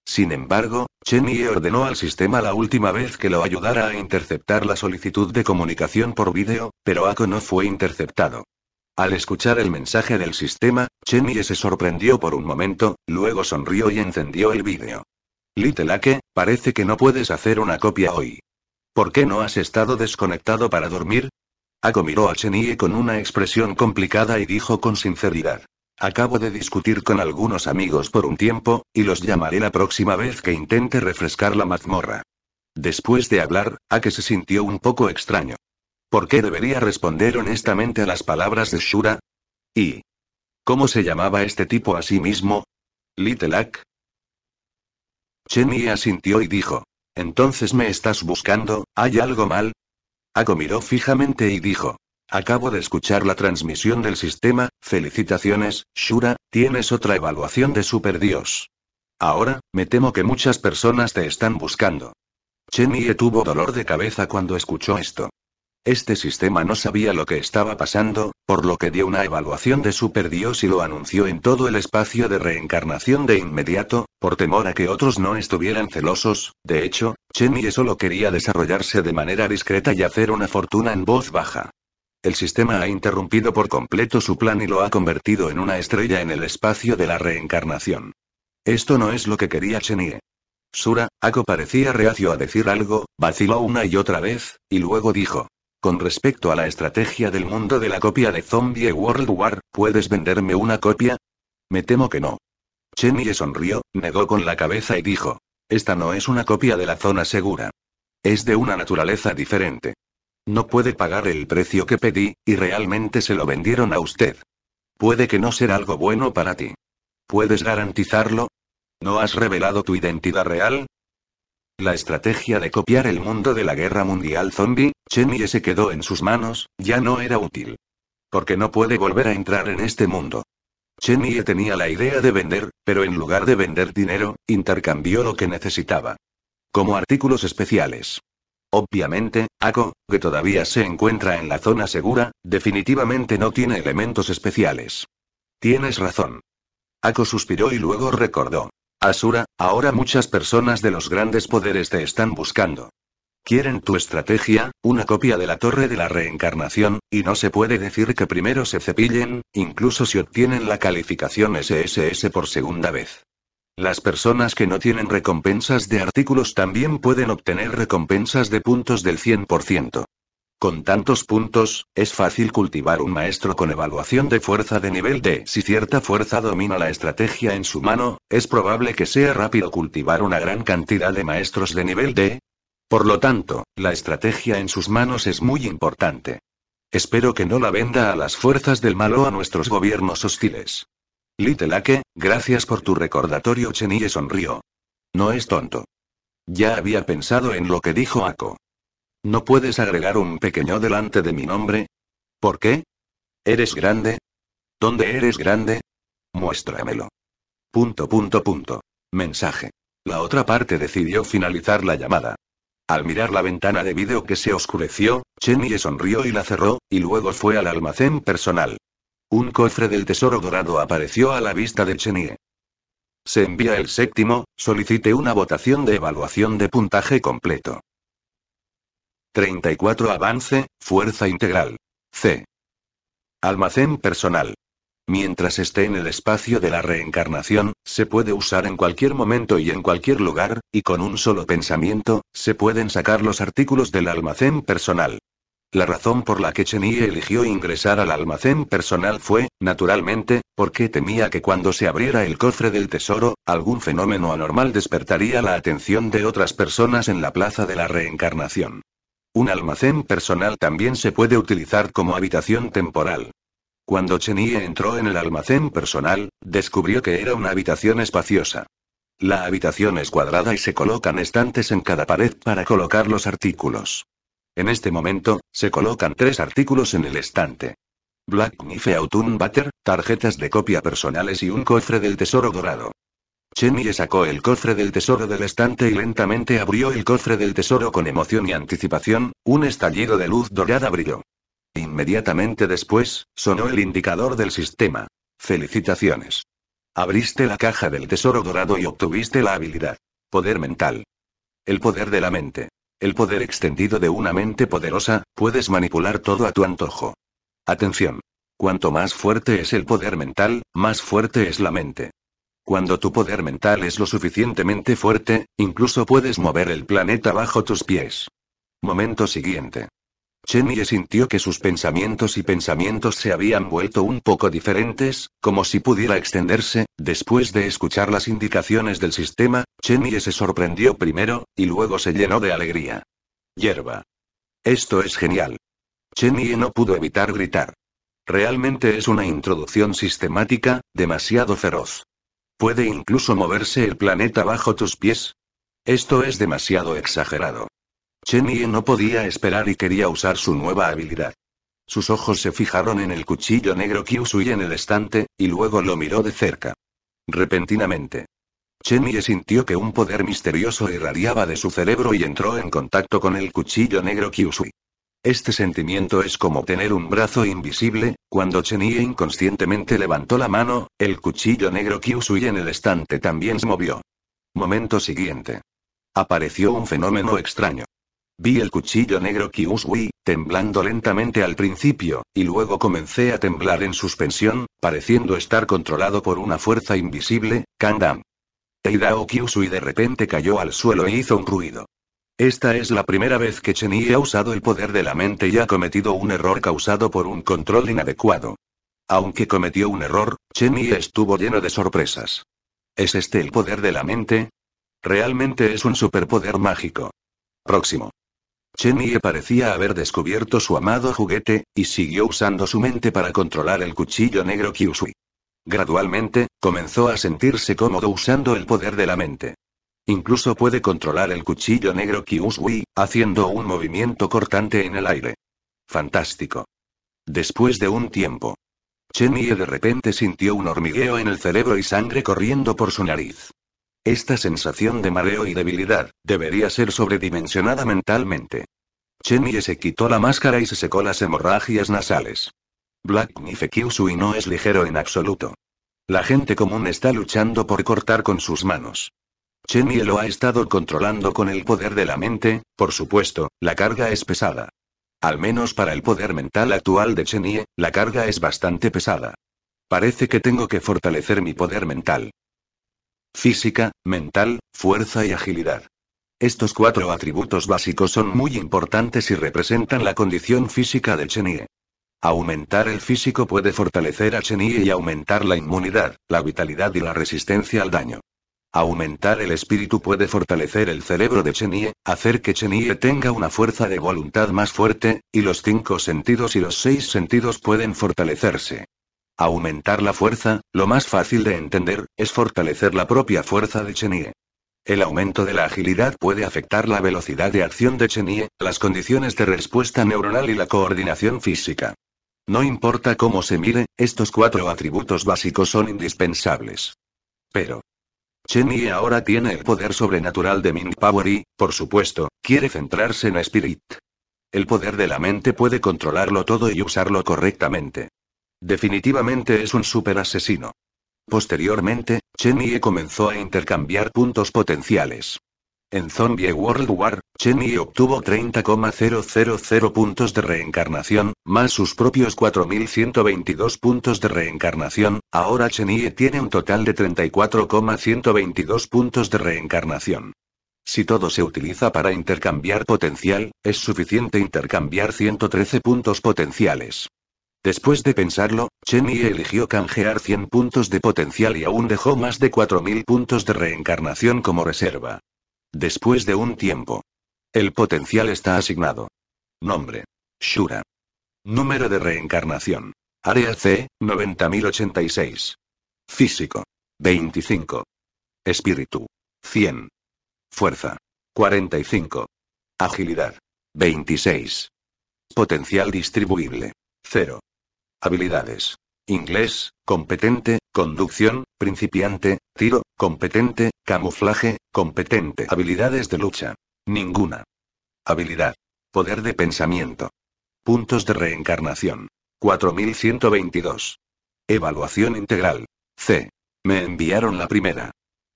Sin embargo, Chenie ordenó al sistema la última vez que lo ayudara a interceptar la solicitud de comunicación por vídeo, pero Ako no fue interceptado. Al escuchar el mensaje del sistema, Chenye se sorprendió por un momento, luego sonrió y encendió el vídeo. Little Ake, parece que no puedes hacer una copia hoy. ¿Por qué no has estado desconectado para dormir? Ako miró a Chenye con una expresión complicada y dijo con sinceridad. Acabo de discutir con algunos amigos por un tiempo, y los llamaré la próxima vez que intente refrescar la mazmorra. Después de hablar, Ake se sintió un poco extraño. ¿Por qué debería responder honestamente a las palabras de Shura? ¿Y cómo se llamaba este tipo a sí mismo? Little Ack. Chemi asintió y dijo: Entonces me estás buscando, ¿hay algo mal? Ako miró fijamente y dijo: Acabo de escuchar la transmisión del sistema, felicitaciones, Shura, tienes otra evaluación de Superdios. Ahora, me temo que muchas personas te están buscando. Chemie tuvo dolor de cabeza cuando escuchó esto. Este sistema no sabía lo que estaba pasando, por lo que dio una evaluación de Dios y lo anunció en todo el espacio de reencarnación de inmediato, por temor a que otros no estuvieran celosos. De hecho, Chenye solo quería desarrollarse de manera discreta y hacer una fortuna en voz baja. El sistema ha interrumpido por completo su plan y lo ha convertido en una estrella en el espacio de la reencarnación. Esto no es lo que quería Chenye. Sura, Ako parecía reacio a decir algo, vaciló una y otra vez, y luego dijo, con respecto a la estrategia del mundo de la copia de Zombie World War, ¿puedes venderme una copia? Me temo que no. Chenille sonrió, negó con la cabeza y dijo. Esta no es una copia de la zona segura. Es de una naturaleza diferente. No puede pagar el precio que pedí, y realmente se lo vendieron a usted. Puede que no sea algo bueno para ti. ¿Puedes garantizarlo? ¿No has revelado tu identidad real? La estrategia de copiar el mundo de la guerra mundial zombie, Chemie se quedó en sus manos, ya no era útil. Porque no puede volver a entrar en este mundo. Chemie tenía la idea de vender, pero en lugar de vender dinero, intercambió lo que necesitaba. Como artículos especiales. Obviamente, Ako, que todavía se encuentra en la zona segura, definitivamente no tiene elementos especiales. Tienes razón. Ako suspiró y luego recordó. Asura, ahora muchas personas de los grandes poderes te están buscando. Quieren tu estrategia, una copia de la torre de la reencarnación, y no se puede decir que primero se cepillen, incluso si obtienen la calificación SSS por segunda vez. Las personas que no tienen recompensas de artículos también pueden obtener recompensas de puntos del 100%. Con tantos puntos, es fácil cultivar un maestro con evaluación de fuerza de nivel D. Si cierta fuerza domina la estrategia en su mano, es probable que sea rápido cultivar una gran cantidad de maestros de nivel D. Por lo tanto, la estrategia en sus manos es muy importante. Espero que no la venda a las fuerzas del mal o a nuestros gobiernos hostiles. Little gracias por tu recordatorio. Chenille sonrió. No es tonto. Ya había pensado en lo que dijo Ako. ¿No puedes agregar un pequeño delante de mi nombre? ¿Por qué? ¿Eres grande? ¿Dónde eres grande? Muéstramelo. Punto, punto, punto. Mensaje. La otra parte decidió finalizar la llamada. Al mirar la ventana de vídeo que se oscureció, Chenie sonrió y la cerró, y luego fue al almacén personal. Un cofre del tesoro dorado apareció a la vista de Chenie. Se envía el séptimo, solicite una votación de evaluación de puntaje completo. 34 Avance, Fuerza Integral. C. Almacén personal. Mientras esté en el espacio de la reencarnación, se puede usar en cualquier momento y en cualquier lugar, y con un solo pensamiento, se pueden sacar los artículos del almacén personal. La razón por la que Chenille eligió ingresar al almacén personal fue, naturalmente, porque temía que cuando se abriera el cofre del tesoro, algún fenómeno anormal despertaría la atención de otras personas en la plaza de la reencarnación. Un almacén personal también se puede utilizar como habitación temporal. Cuando Chenie entró en el almacén personal, descubrió que era una habitación espaciosa. La habitación es cuadrada y se colocan estantes en cada pared para colocar los artículos. En este momento, se colocan tres artículos en el estante. Black Knife Autumn Butter, tarjetas de copia personales y un cofre del tesoro dorado. Chenye sacó el cofre del tesoro del estante y lentamente abrió el cofre del tesoro con emoción y anticipación, un estallido de luz dorada brilló. Inmediatamente después, sonó el indicador del sistema. Felicitaciones. Abriste la caja del tesoro dorado y obtuviste la habilidad. Poder mental. El poder de la mente. El poder extendido de una mente poderosa, puedes manipular todo a tu antojo. Atención. Cuanto más fuerte es el poder mental, más fuerte es la mente. Cuando tu poder mental es lo suficientemente fuerte, incluso puedes mover el planeta bajo tus pies. Momento siguiente. Chenille sintió que sus pensamientos y pensamientos se habían vuelto un poco diferentes, como si pudiera extenderse. Después de escuchar las indicaciones del sistema, Chenille se sorprendió primero, y luego se llenó de alegría. Hierba. Esto es genial. Chenille no pudo evitar gritar. Realmente es una introducción sistemática, demasiado feroz. Puede incluso moverse el planeta bajo tus pies. Esto es demasiado exagerado. Chen no podía esperar y quería usar su nueva habilidad. Sus ojos se fijaron en el cuchillo negro Kyusui en el estante, y luego lo miró de cerca. Repentinamente. Chen sintió que un poder misterioso irradiaba de su cerebro y entró en contacto con el cuchillo negro Kyusui. Este sentimiento es como tener un brazo invisible, cuando Chenye inconscientemente levantó la mano, el cuchillo negro Kyusui en el estante también se movió. Momento siguiente. Apareció un fenómeno extraño. Vi el cuchillo negro Kyusui, temblando lentamente al principio, y luego comencé a temblar en suspensión, pareciendo estar controlado por una fuerza invisible, Kandam. Eidao Kyusui de repente cayó al suelo e hizo un ruido. Esta es la primera vez que Yi ha usado el poder de la mente y ha cometido un error causado por un control inadecuado. Aunque cometió un error, Yi estuvo lleno de sorpresas. ¿Es este el poder de la mente? Realmente es un superpoder mágico. Próximo. Chenie parecía haber descubierto su amado juguete, y siguió usando su mente para controlar el cuchillo negro Kyusui. Gradualmente, comenzó a sentirse cómodo usando el poder de la mente. Incluso puede controlar el cuchillo negro Kyusui, haciendo un movimiento cortante en el aire. Fantástico. Después de un tiempo. Chemie de repente sintió un hormigueo en el cerebro y sangre corriendo por su nariz. Esta sensación de mareo y debilidad, debería ser sobredimensionada mentalmente. Chemie se quitó la máscara y se secó las hemorragias nasales. Black Knife Kyusui no es ligero en absoluto. La gente común está luchando por cortar con sus manos. Chenye lo ha estado controlando con el poder de la mente, por supuesto, la carga es pesada. Al menos para el poder mental actual de Chenye, la carga es bastante pesada. Parece que tengo que fortalecer mi poder mental. Física, mental, fuerza y agilidad. Estos cuatro atributos básicos son muy importantes y representan la condición física de Chenie. Aumentar el físico puede fortalecer a Chenie y aumentar la inmunidad, la vitalidad y la resistencia al daño. Aumentar el espíritu puede fortalecer el cerebro de Chenie, hacer que Chenie tenga una fuerza de voluntad más fuerte, y los cinco sentidos y los seis sentidos pueden fortalecerse. Aumentar la fuerza, lo más fácil de entender, es fortalecer la propia fuerza de Chenie. El aumento de la agilidad puede afectar la velocidad de acción de Chenie, las condiciones de respuesta neuronal y la coordinación física. No importa cómo se mire, estos cuatro atributos básicos son indispensables. Pero, Chen Yi ahora tiene el poder sobrenatural de Mind Power y, por supuesto, quiere centrarse en Spirit. El poder de la mente puede controlarlo todo y usarlo correctamente. Definitivamente es un super asesino. Posteriormente, Chen Yi comenzó a intercambiar puntos potenciales. En Zombie World War, Cheney obtuvo 30,000 puntos de reencarnación, más sus propios 4.122 puntos de reencarnación, ahora Cheney tiene un total de 34,122 puntos de reencarnación. Si todo se utiliza para intercambiar potencial, es suficiente intercambiar 113 puntos potenciales. Después de pensarlo, Cheney eligió canjear 100 puntos de potencial y aún dejó más de 4.000 puntos de reencarnación como reserva. Después de un tiempo. El potencial está asignado. Nombre. Shura. Número de reencarnación. Área C, 90086. Físico. 25. Espíritu. 100. Fuerza. 45. Agilidad. 26. Potencial distribuible. 0. Habilidades. Inglés, competente, Conducción, principiante, tiro, competente, camuflaje, competente. Habilidades de lucha. Ninguna. Habilidad. Poder de pensamiento. Puntos de reencarnación. 4122. Evaluación integral. C. Me enviaron la primera.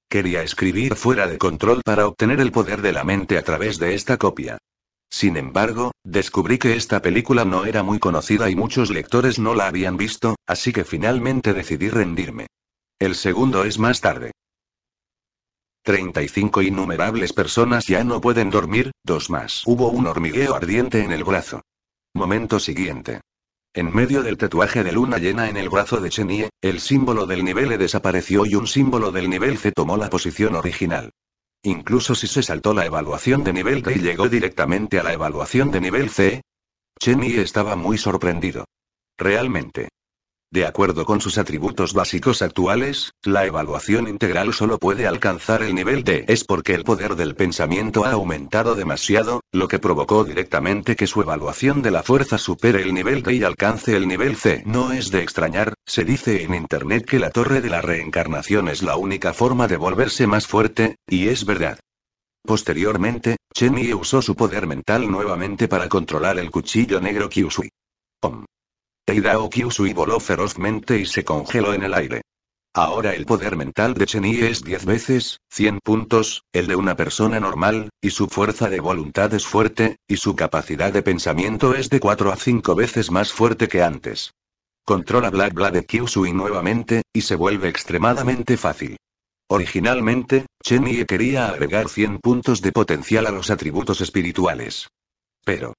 Quería escribir fuera de control para obtener el poder de la mente a través de esta copia. Sin embargo, descubrí que esta película no era muy conocida y muchos lectores no la habían visto, así que finalmente decidí rendirme. El segundo es más tarde. 35 innumerables personas ya no pueden dormir, dos más. Hubo un hormigueo ardiente en el brazo. Momento siguiente. En medio del tatuaje de luna llena en el brazo de Chenie, el símbolo del nivel le desapareció y un símbolo del nivel se tomó la posición original. Incluso si se saltó la evaluación de nivel D y llegó directamente a la evaluación de nivel C. Cheney estaba muy sorprendido. Realmente, de acuerdo con sus atributos básicos actuales, la evaluación integral solo puede alcanzar el nivel D. Es porque el poder del pensamiento ha aumentado demasiado, lo que provocó directamente que su evaluación de la fuerza supere el nivel D y alcance el nivel C. No es de extrañar, se dice en Internet que la torre de la reencarnación es la única forma de volverse más fuerte, y es verdad. Posteriormente, Yi usó su poder mental nuevamente para controlar el cuchillo negro Kyusui. Eidao Kyusui voló ferozmente y se congeló en el aire. Ahora el poder mental de Chenie es 10 veces, 100 puntos, el de una persona normal, y su fuerza de voluntad es fuerte, y su capacidad de pensamiento es de 4 a 5 veces más fuerte que antes. Controla Black Bla de Kyusui nuevamente, y se vuelve extremadamente fácil. Originalmente, Yi quería agregar 100 puntos de potencial a los atributos espirituales. Pero,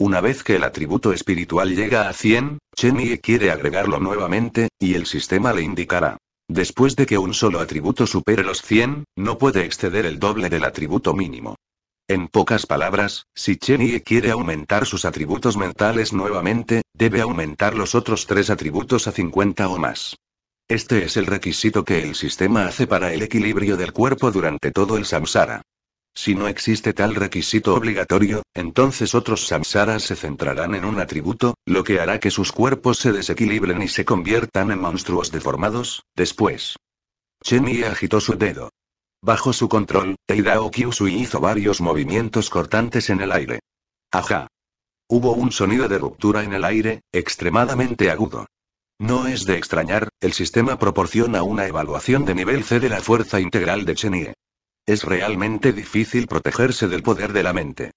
una vez que el atributo espiritual llega a 100, Chenye quiere agregarlo nuevamente, y el sistema le indicará. Después de que un solo atributo supere los 100, no puede exceder el doble del atributo mínimo. En pocas palabras, si Chenye quiere aumentar sus atributos mentales nuevamente, debe aumentar los otros tres atributos a 50 o más. Este es el requisito que el sistema hace para el equilibrio del cuerpo durante todo el samsara. Si no existe tal requisito obligatorio, entonces otros samsaras se centrarán en un atributo, lo que hará que sus cuerpos se desequilibren y se conviertan en monstruos deformados, después. Chenye agitó su dedo. Bajo su control, Eidao Kyusui hizo varios movimientos cortantes en el aire. Ajá. Hubo un sonido de ruptura en el aire, extremadamente agudo. No es de extrañar, el sistema proporciona una evaluación de nivel C de la fuerza integral de Chenie. Es realmente difícil protegerse del poder de la mente.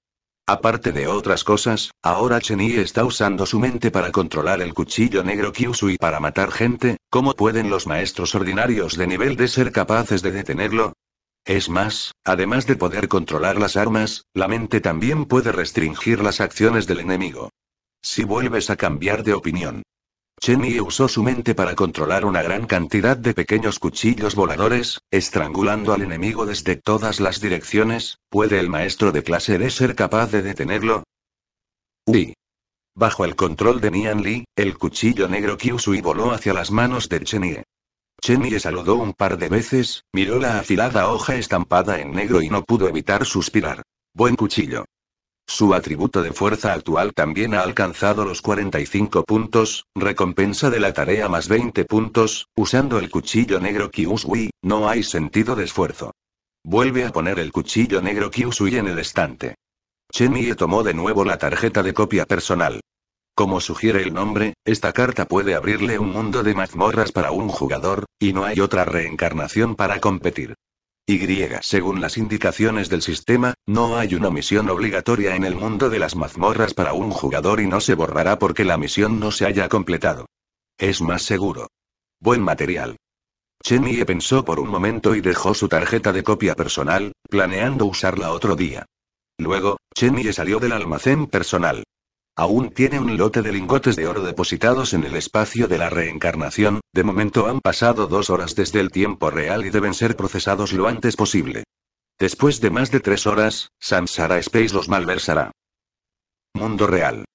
Aparte de otras cosas, ahora Yi está usando su mente para controlar el cuchillo negro y para matar gente, ¿cómo pueden los maestros ordinarios de nivel de ser capaces de detenerlo? Es más, además de poder controlar las armas, la mente también puede restringir las acciones del enemigo. Si vuelves a cambiar de opinión, Chen Yi usó su mente para controlar una gran cantidad de pequeños cuchillos voladores, estrangulando al enemigo desde todas las direcciones. ¿Puede el maestro de clase ser capaz de detenerlo? Uy. Bajo el control de Nian Li, el cuchillo negro Kyusui voló hacia las manos de Chen Yi saludó un par de veces, miró la afilada hoja estampada en negro y no pudo evitar suspirar. Buen cuchillo. Su atributo de fuerza actual también ha alcanzado los 45 puntos, recompensa de la tarea más 20 puntos, usando el cuchillo negro Kyusui, no hay sentido de esfuerzo. Vuelve a poner el cuchillo negro Kyusui en el estante. Chemie tomó de nuevo la tarjeta de copia personal. Como sugiere el nombre, esta carta puede abrirle un mundo de mazmorras para un jugador, y no hay otra reencarnación para competir. Y. Según las indicaciones del sistema, no hay una misión obligatoria en el mundo de las mazmorras para un jugador y no se borrará porque la misión no se haya completado. Es más seguro. Buen material. Yi pensó por un momento y dejó su tarjeta de copia personal, planeando usarla otro día. Luego, Yi salió del almacén personal. Aún tiene un lote de lingotes de oro depositados en el espacio de la reencarnación, de momento han pasado dos horas desde el tiempo real y deben ser procesados lo antes posible. Después de más de tres horas, Samsara Space los malversará. Mundo real.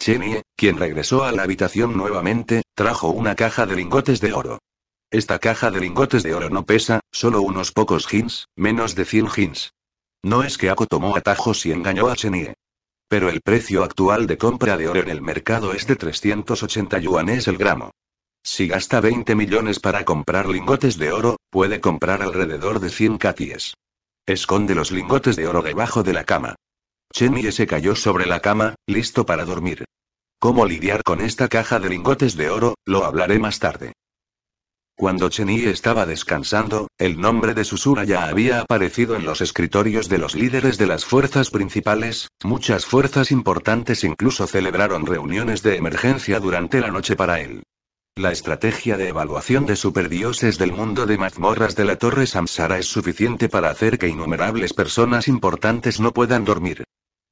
Chenie, quien regresó a la habitación nuevamente, trajo una caja de lingotes de oro. Esta caja de lingotes de oro no pesa, solo unos pocos gins, menos de 100 gins. No es que Ako tomó atajos y engañó a Chenie pero el precio actual de compra de oro en el mercado es de 380 yuanes el gramo. Si gasta 20 millones para comprar lingotes de oro, puede comprar alrededor de 100 katies. Esconde los lingotes de oro debajo de la cama. Yi se cayó sobre la cama, listo para dormir. Cómo lidiar con esta caja de lingotes de oro, lo hablaré más tarde. Cuando Cheni estaba descansando, el nombre de Susura ya había aparecido en los escritorios de los líderes de las fuerzas principales, muchas fuerzas importantes incluso celebraron reuniones de emergencia durante la noche para él. La estrategia de evaluación de superdioses del mundo de mazmorras de la Torre Samsara es suficiente para hacer que innumerables personas importantes no puedan dormir.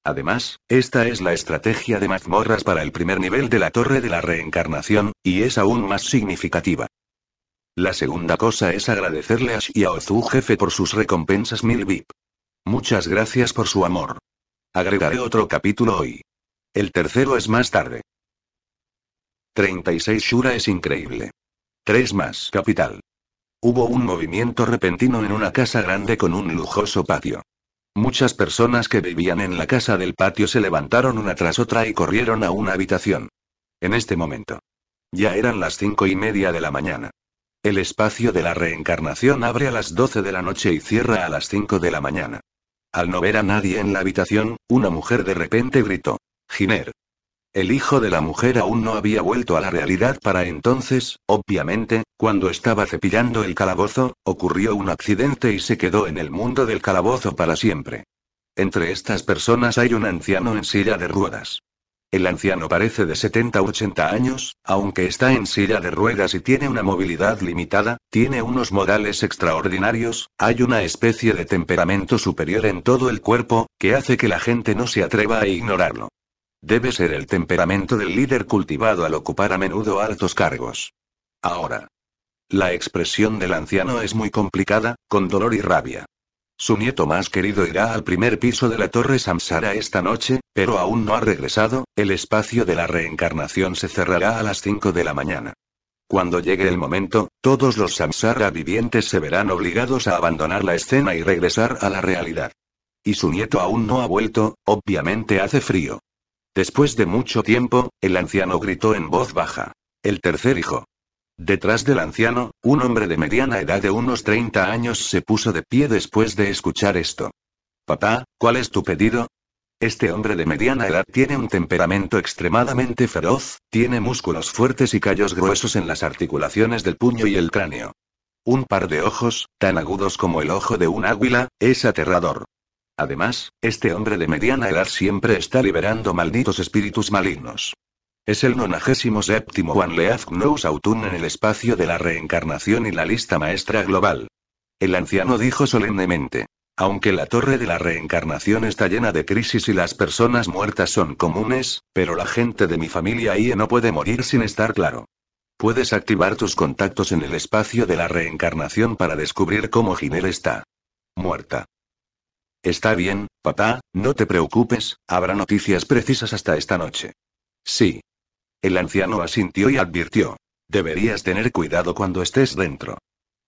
Además, esta es la estrategia de mazmorras para el primer nivel de la Torre de la Reencarnación, y es aún más significativa. La segunda cosa es agradecerle a Ozu jefe por sus recompensas mil VIP. Muchas gracias por su amor. Agregaré otro capítulo hoy. El tercero es más tarde. 36 Shura es increíble. 3 más capital. Hubo un movimiento repentino en una casa grande con un lujoso patio. Muchas personas que vivían en la casa del patio se levantaron una tras otra y corrieron a una habitación. En este momento. Ya eran las cinco y media de la mañana. El espacio de la reencarnación abre a las 12 de la noche y cierra a las 5 de la mañana. Al no ver a nadie en la habitación, una mujer de repente gritó. Giner. El hijo de la mujer aún no había vuelto a la realidad para entonces, obviamente, cuando estaba cepillando el calabozo, ocurrió un accidente y se quedó en el mundo del calabozo para siempre. Entre estas personas hay un anciano en silla de ruedas. El anciano parece de 70 80 años, aunque está en silla de ruedas y tiene una movilidad limitada, tiene unos modales extraordinarios, hay una especie de temperamento superior en todo el cuerpo, que hace que la gente no se atreva a ignorarlo. Debe ser el temperamento del líder cultivado al ocupar a menudo altos cargos. Ahora. La expresión del anciano es muy complicada, con dolor y rabia. Su nieto más querido irá al primer piso de la Torre Samsara esta noche, pero aún no ha regresado, el espacio de la reencarnación se cerrará a las 5 de la mañana. Cuando llegue el momento, todos los samsara vivientes se verán obligados a abandonar la escena y regresar a la realidad. Y su nieto aún no ha vuelto, obviamente hace frío. Después de mucho tiempo, el anciano gritó en voz baja. El tercer hijo. Detrás del anciano, un hombre de mediana edad de unos 30 años se puso de pie después de escuchar esto. Papá, ¿cuál es tu pedido? Este hombre de mediana edad tiene un temperamento extremadamente feroz, tiene músculos fuertes y callos gruesos en las articulaciones del puño y el cráneo. Un par de ojos, tan agudos como el ojo de un águila, es aterrador. Además, este hombre de mediana edad siempre está liberando malditos espíritus malignos. Es el 97 Juan Leaf Knows Autun en el espacio de la reencarnación y la lista maestra global. El anciano dijo solemnemente. Aunque la torre de la reencarnación está llena de crisis y las personas muertas son comunes, pero la gente de mi familia IE no puede morir sin estar claro. Puedes activar tus contactos en el espacio de la reencarnación para descubrir cómo Ginel está. Muerta. Está bien, papá, no te preocupes, habrá noticias precisas hasta esta noche. Sí. El anciano asintió y advirtió. Deberías tener cuidado cuando estés dentro.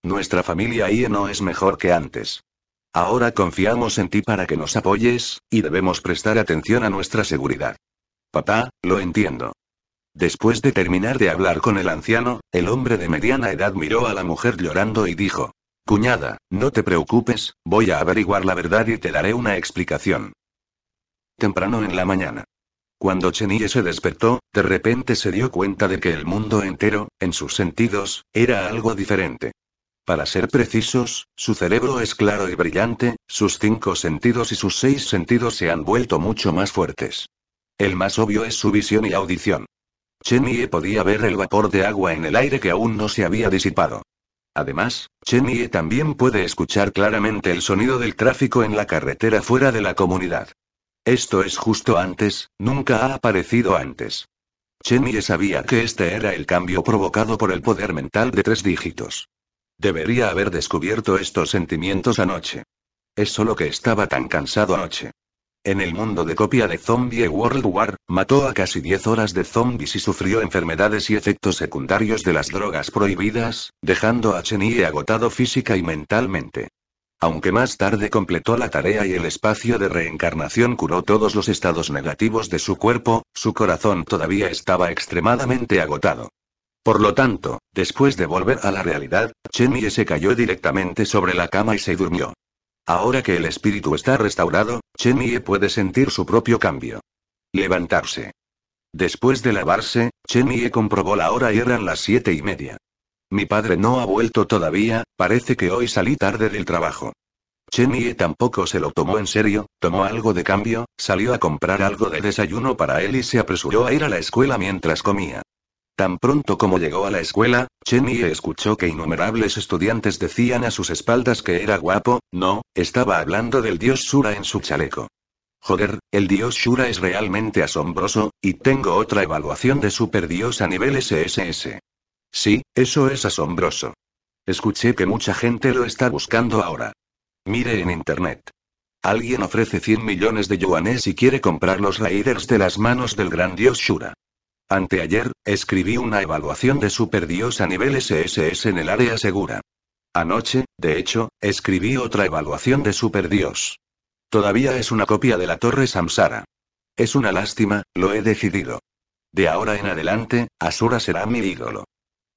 Nuestra familia ahí no es mejor que antes. Ahora confiamos en ti para que nos apoyes, y debemos prestar atención a nuestra seguridad. Papá, lo entiendo. Después de terminar de hablar con el anciano, el hombre de mediana edad miró a la mujer llorando y dijo, Cuñada, no te preocupes, voy a averiguar la verdad y te daré una explicación. Temprano en la mañana. Cuando Yi se despertó, de repente se dio cuenta de que el mundo entero, en sus sentidos, era algo diferente. Para ser precisos, su cerebro es claro y brillante, sus cinco sentidos y sus seis sentidos se han vuelto mucho más fuertes. El más obvio es su visión y audición. Yi podía ver el vapor de agua en el aire que aún no se había disipado. Además, Yi también puede escuchar claramente el sonido del tráfico en la carretera fuera de la comunidad. Esto es justo antes, nunca ha aparecido antes. Chenille sabía que este era el cambio provocado por el poder mental de tres dígitos. Debería haber descubierto estos sentimientos anoche. Es solo que estaba tan cansado anoche. En el mundo de copia de Zombie World War, mató a casi 10 horas de zombies y sufrió enfermedades y efectos secundarios de las drogas prohibidas, dejando a Chenie agotado física y mentalmente. Aunque más tarde completó la tarea y el espacio de reencarnación curó todos los estados negativos de su cuerpo, su corazón todavía estaba extremadamente agotado. Por lo tanto, después de volver a la realidad, Chen Mie se cayó directamente sobre la cama y se durmió. Ahora que el espíritu está restaurado, Chen Mie puede sentir su propio cambio. Levantarse. Después de lavarse, Chen Mie comprobó la hora y eran las siete y media. Mi padre no ha vuelto todavía, parece que hoy salí tarde del trabajo. Chen Chemie tampoco se lo tomó en serio, tomó algo de cambio, salió a comprar algo de desayuno para él y se apresuró a ir a la escuela mientras comía. Tan pronto como llegó a la escuela, Chen Chemie escuchó que innumerables estudiantes decían a sus espaldas que era guapo, no, estaba hablando del dios Shura en su chaleco. Joder, el dios Shura es realmente asombroso, y tengo otra evaluación de superdios a nivel SSS. Sí, eso es asombroso. Escuché que mucha gente lo está buscando ahora. Mire en internet. Alguien ofrece 100 millones de yuanes y quiere comprar los Raiders de las manos del gran dios Shura. Anteayer, escribí una evaluación de Superdios a nivel SSS en el área segura. Anoche, de hecho, escribí otra evaluación de Superdios. Todavía es una copia de la Torre Samsara. Es una lástima, lo he decidido. De ahora en adelante, Asura será mi ídolo.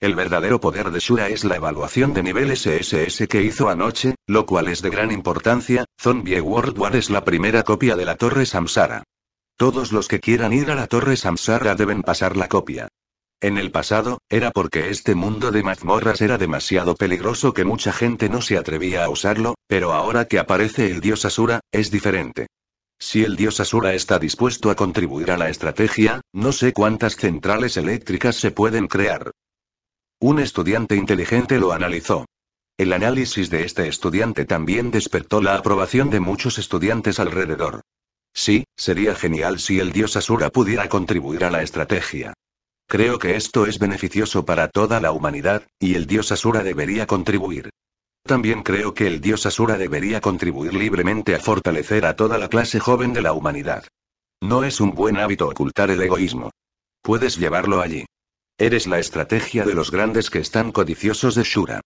El verdadero poder de Shura es la evaluación de niveles SSS que hizo anoche, lo cual es de gran importancia, Zombie World War es la primera copia de la Torre Samsara. Todos los que quieran ir a la Torre Samsara deben pasar la copia. En el pasado, era porque este mundo de mazmorras era demasiado peligroso que mucha gente no se atrevía a usarlo, pero ahora que aparece el dios Asura, es diferente. Si el dios Asura está dispuesto a contribuir a la estrategia, no sé cuántas centrales eléctricas se pueden crear. Un estudiante inteligente lo analizó. El análisis de este estudiante también despertó la aprobación de muchos estudiantes alrededor. Sí, sería genial si el dios Asura pudiera contribuir a la estrategia. Creo que esto es beneficioso para toda la humanidad, y el dios Asura debería contribuir. También creo que el dios Asura debería contribuir libremente a fortalecer a toda la clase joven de la humanidad. No es un buen hábito ocultar el egoísmo. Puedes llevarlo allí. Eres la estrategia de los grandes que están codiciosos de Shura.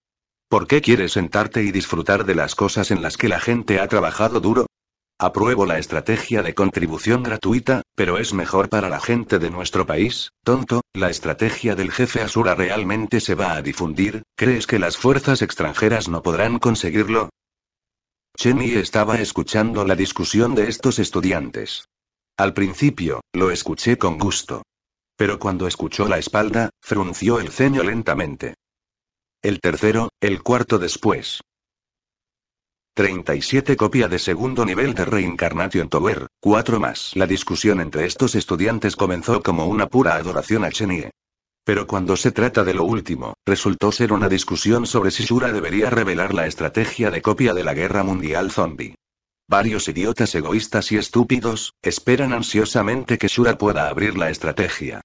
¿Por qué quieres sentarte y disfrutar de las cosas en las que la gente ha trabajado duro? Apruebo la estrategia de contribución gratuita, pero es mejor para la gente de nuestro país, tonto, la estrategia del jefe Asura realmente se va a difundir, ¿crees que las fuerzas extranjeras no podrán conseguirlo? y estaba escuchando la discusión de estos estudiantes. Al principio, lo escuché con gusto. Pero cuando escuchó la espalda, frunció el ceño lentamente. El tercero, el cuarto después. 37 copia de segundo nivel de Reincarnation Tower, 4 más. La discusión entre estos estudiantes comenzó como una pura adoración a Chenie. Pero cuando se trata de lo último, resultó ser una discusión sobre si Shura debería revelar la estrategia de copia de la guerra mundial zombie. Varios idiotas egoístas y estúpidos, esperan ansiosamente que Shura pueda abrir la estrategia.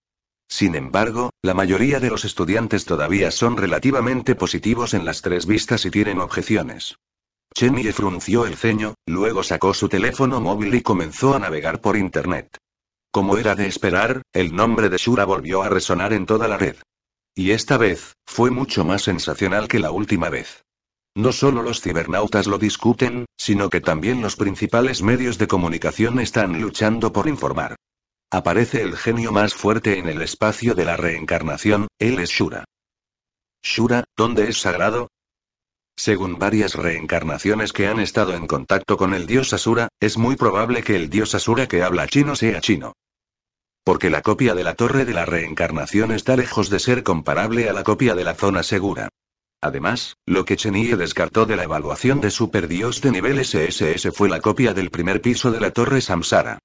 Sin embargo, la mayoría de los estudiantes todavía son relativamente positivos en las tres vistas y tienen objeciones. Ye frunció el ceño, luego sacó su teléfono móvil y comenzó a navegar por Internet. Como era de esperar, el nombre de Shura volvió a resonar en toda la red. Y esta vez, fue mucho más sensacional que la última vez. No solo los cibernautas lo discuten, sino que también los principales medios de comunicación están luchando por informar. Aparece el genio más fuerte en el espacio de la reencarnación, él es Shura. Shura, ¿dónde es sagrado? Según varias reencarnaciones que han estado en contacto con el dios Asura, es muy probable que el dios Asura que habla chino sea chino. Porque la copia de la torre de la reencarnación está lejos de ser comparable a la copia de la zona segura. Además, lo que Chenille descartó de la evaluación de Superdios de nivel SSS fue la copia del primer piso de la torre Samsara.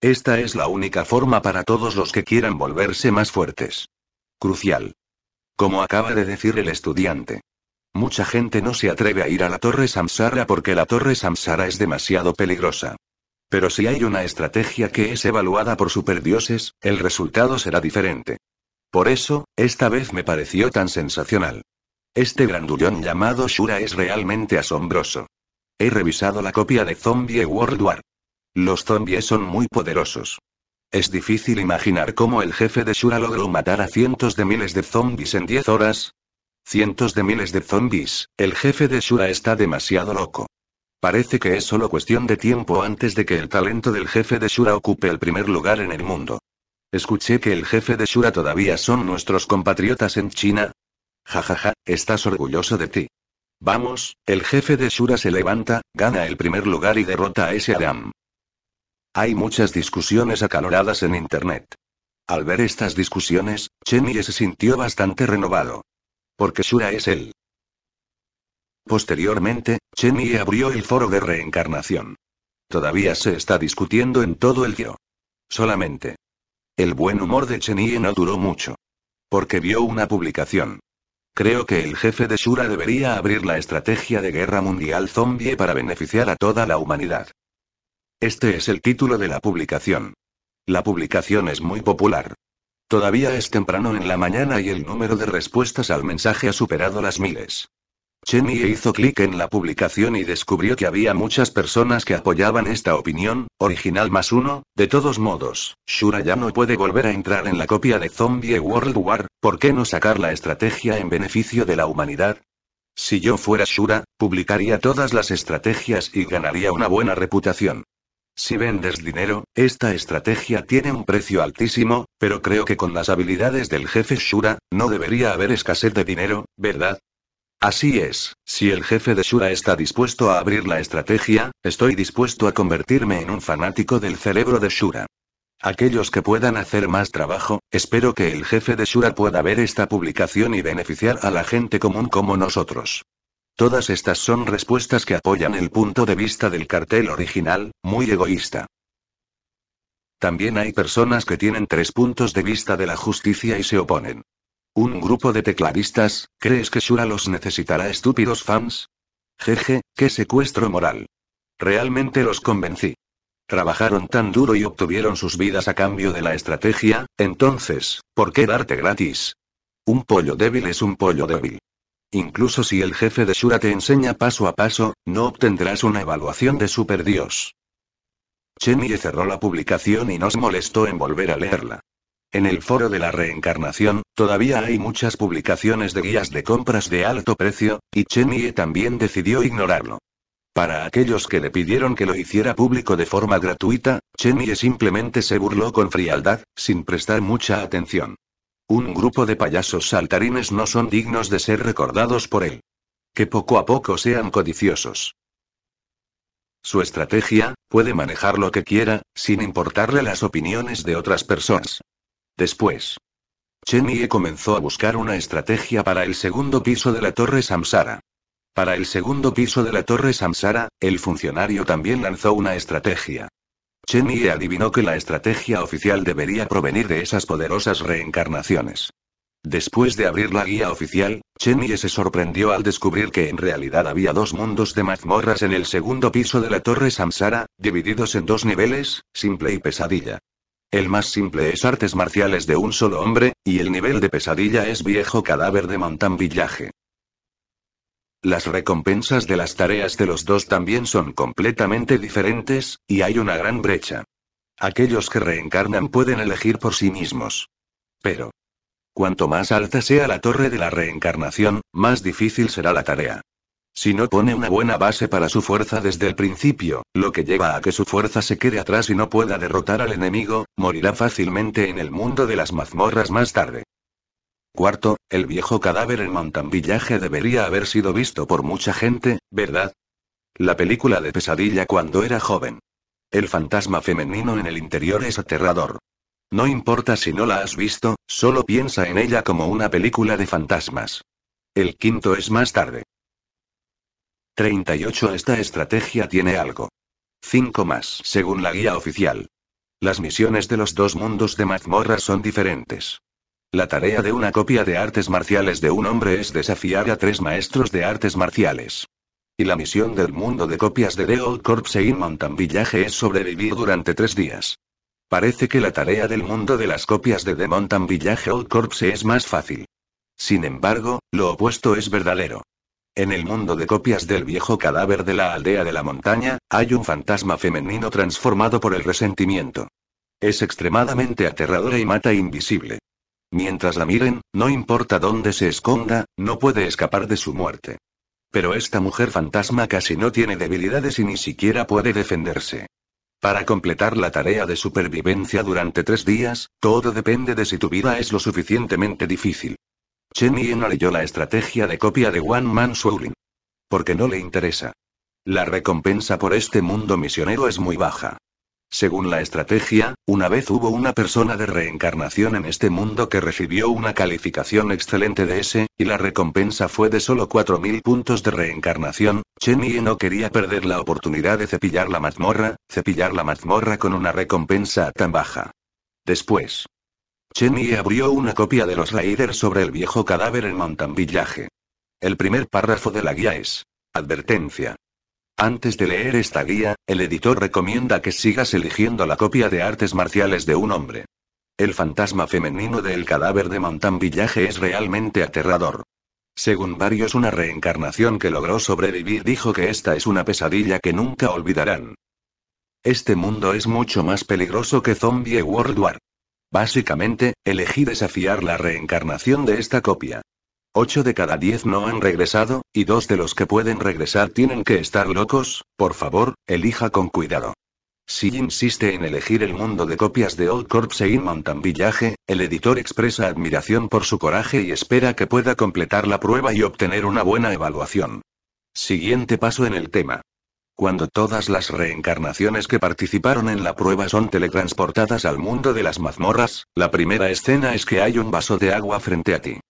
Esta es la única forma para todos los que quieran volverse más fuertes. Crucial. Como acaba de decir el estudiante. Mucha gente no se atreve a ir a la Torre Samsara porque la Torre Samsara es demasiado peligrosa. Pero si hay una estrategia que es evaluada por superdioses, el resultado será diferente. Por eso, esta vez me pareció tan sensacional. Este grandullón llamado Shura es realmente asombroso. He revisado la copia de Zombie World War los zombies son muy poderosos. Es difícil imaginar cómo el jefe de Shura logró matar a cientos de miles de zombies en 10 horas. Cientos de miles de zombies, el jefe de Shura está demasiado loco. Parece que es solo cuestión de tiempo antes de que el talento del jefe de Shura ocupe el primer lugar en el mundo. Escuché que el jefe de Shura todavía son nuestros compatriotas en China. Jajaja, ja, ja, estás orgulloso de ti. Vamos, el jefe de Shura se levanta, gana el primer lugar y derrota a ese Adam. Hay muchas discusiones acaloradas en Internet. Al ver estas discusiones, Yi se sintió bastante renovado. Porque Shura es él. Posteriormente, Chenille abrió el foro de reencarnación. Todavía se está discutiendo en todo el yo. Solamente. El buen humor de Yi no duró mucho. Porque vio una publicación. Creo que el jefe de Shura debería abrir la estrategia de guerra mundial zombie para beneficiar a toda la humanidad. Este es el título de la publicación. La publicación es muy popular. Todavía es temprano en la mañana y el número de respuestas al mensaje ha superado las miles. Yi hizo clic en la publicación y descubrió que había muchas personas que apoyaban esta opinión, original más uno, de todos modos, Shura ya no puede volver a entrar en la copia de Zombie World War, ¿por qué no sacar la estrategia en beneficio de la humanidad? Si yo fuera Shura, publicaría todas las estrategias y ganaría una buena reputación. Si vendes dinero, esta estrategia tiene un precio altísimo, pero creo que con las habilidades del jefe Shura, no debería haber escasez de dinero, ¿verdad? Así es, si el jefe de Shura está dispuesto a abrir la estrategia, estoy dispuesto a convertirme en un fanático del cerebro de Shura. Aquellos que puedan hacer más trabajo, espero que el jefe de Shura pueda ver esta publicación y beneficiar a la gente común como nosotros. Todas estas son respuestas que apoyan el punto de vista del cartel original, muy egoísta. También hay personas que tienen tres puntos de vista de la justicia y se oponen. Un grupo de tecladistas, ¿crees que Shura los necesitará estúpidos fans? Jeje, qué secuestro moral. Realmente los convencí. Trabajaron tan duro y obtuvieron sus vidas a cambio de la estrategia, entonces, ¿por qué darte gratis? Un pollo débil es un pollo débil. Incluso si el jefe de Shura te enseña paso a paso, no obtendrás una evaluación de Super Dios. Chenye cerró la publicación y nos molestó en volver a leerla. En el foro de la reencarnación, todavía hay muchas publicaciones de guías de compras de alto precio, y Chenye también decidió ignorarlo. Para aquellos que le pidieron que lo hiciera público de forma gratuita, Chenye simplemente se burló con frialdad, sin prestar mucha atención. Un grupo de payasos saltarines no son dignos de ser recordados por él. Que poco a poco sean codiciosos. Su estrategia, puede manejar lo que quiera, sin importarle las opiniones de otras personas. Después, Chen Ye comenzó a buscar una estrategia para el segundo piso de la Torre Samsara. Para el segundo piso de la Torre Samsara, el funcionario también lanzó una estrategia. Chen Yi adivinó que la estrategia oficial debería provenir de esas poderosas reencarnaciones. Después de abrir la guía oficial, Chen Yi se sorprendió al descubrir que en realidad había dos mundos de mazmorras en el segundo piso de la torre Samsara, divididos en dos niveles, simple y pesadilla. El más simple es artes marciales de un solo hombre, y el nivel de pesadilla es viejo cadáver de montanvillaje. Las recompensas de las tareas de los dos también son completamente diferentes, y hay una gran brecha. Aquellos que reencarnan pueden elegir por sí mismos. Pero, cuanto más alta sea la torre de la reencarnación, más difícil será la tarea. Si no pone una buena base para su fuerza desde el principio, lo que lleva a que su fuerza se quede atrás y no pueda derrotar al enemigo, morirá fácilmente en el mundo de las mazmorras más tarde. Cuarto, el viejo cadáver en Montanvillaje debería haber sido visto por mucha gente, ¿verdad? La película de pesadilla cuando era joven. El fantasma femenino en el interior es aterrador. No importa si no la has visto, solo piensa en ella como una película de fantasmas. El quinto es más tarde. 38. Esta estrategia tiene algo. 5 más, según la guía oficial. Las misiones de los dos mundos de mazmorra son diferentes. La tarea de una copia de artes marciales de un hombre es desafiar a tres maestros de artes marciales. Y la misión del mundo de copias de The Old Corpse y Mountain Village es sobrevivir durante tres días. Parece que la tarea del mundo de las copias de The Mountain Village Old Corpse es más fácil. Sin embargo, lo opuesto es verdadero. En el mundo de copias del viejo cadáver de la aldea de la montaña, hay un fantasma femenino transformado por el resentimiento. Es extremadamente aterradora y mata invisible. Mientras la miren, no importa dónde se esconda, no puede escapar de su muerte. Pero esta mujer fantasma casi no tiene debilidades y ni siquiera puede defenderse. Para completar la tarea de supervivencia durante tres días, todo depende de si tu vida es lo suficientemente difícil. Chen Yen no leyó la estrategia de copia de One Man Shaolin. Porque no le interesa. La recompensa por este mundo misionero es muy baja. Según la estrategia, una vez hubo una persona de reencarnación en este mundo que recibió una calificación excelente de ese, y la recompensa fue de solo 4.000 puntos de reencarnación, Chen no quería perder la oportunidad de cepillar la mazmorra, cepillar la mazmorra con una recompensa tan baja. Después, Chen abrió una copia de los Raiders sobre el viejo cadáver en Mountain El primer párrafo de la guía es, Advertencia. Antes de leer esta guía, el editor recomienda que sigas eligiendo la copia de artes marciales de un hombre. El fantasma femenino del cadáver de Mountain es realmente aterrador. Según varios, una reencarnación que logró sobrevivir dijo que esta es una pesadilla que nunca olvidarán. Este mundo es mucho más peligroso que Zombie World War. Básicamente, elegí desafiar la reencarnación de esta copia. 8 de cada 10 no han regresado, y dos de los que pueden regresar tienen que estar locos, por favor, elija con cuidado. Si insiste en elegir el mundo de copias de Old Corpse e in Mountain Village, el editor expresa admiración por su coraje y espera que pueda completar la prueba y obtener una buena evaluación. Siguiente paso en el tema. Cuando todas las reencarnaciones que participaron en la prueba son teletransportadas al mundo de las mazmorras, la primera escena es que hay un vaso de agua frente a ti.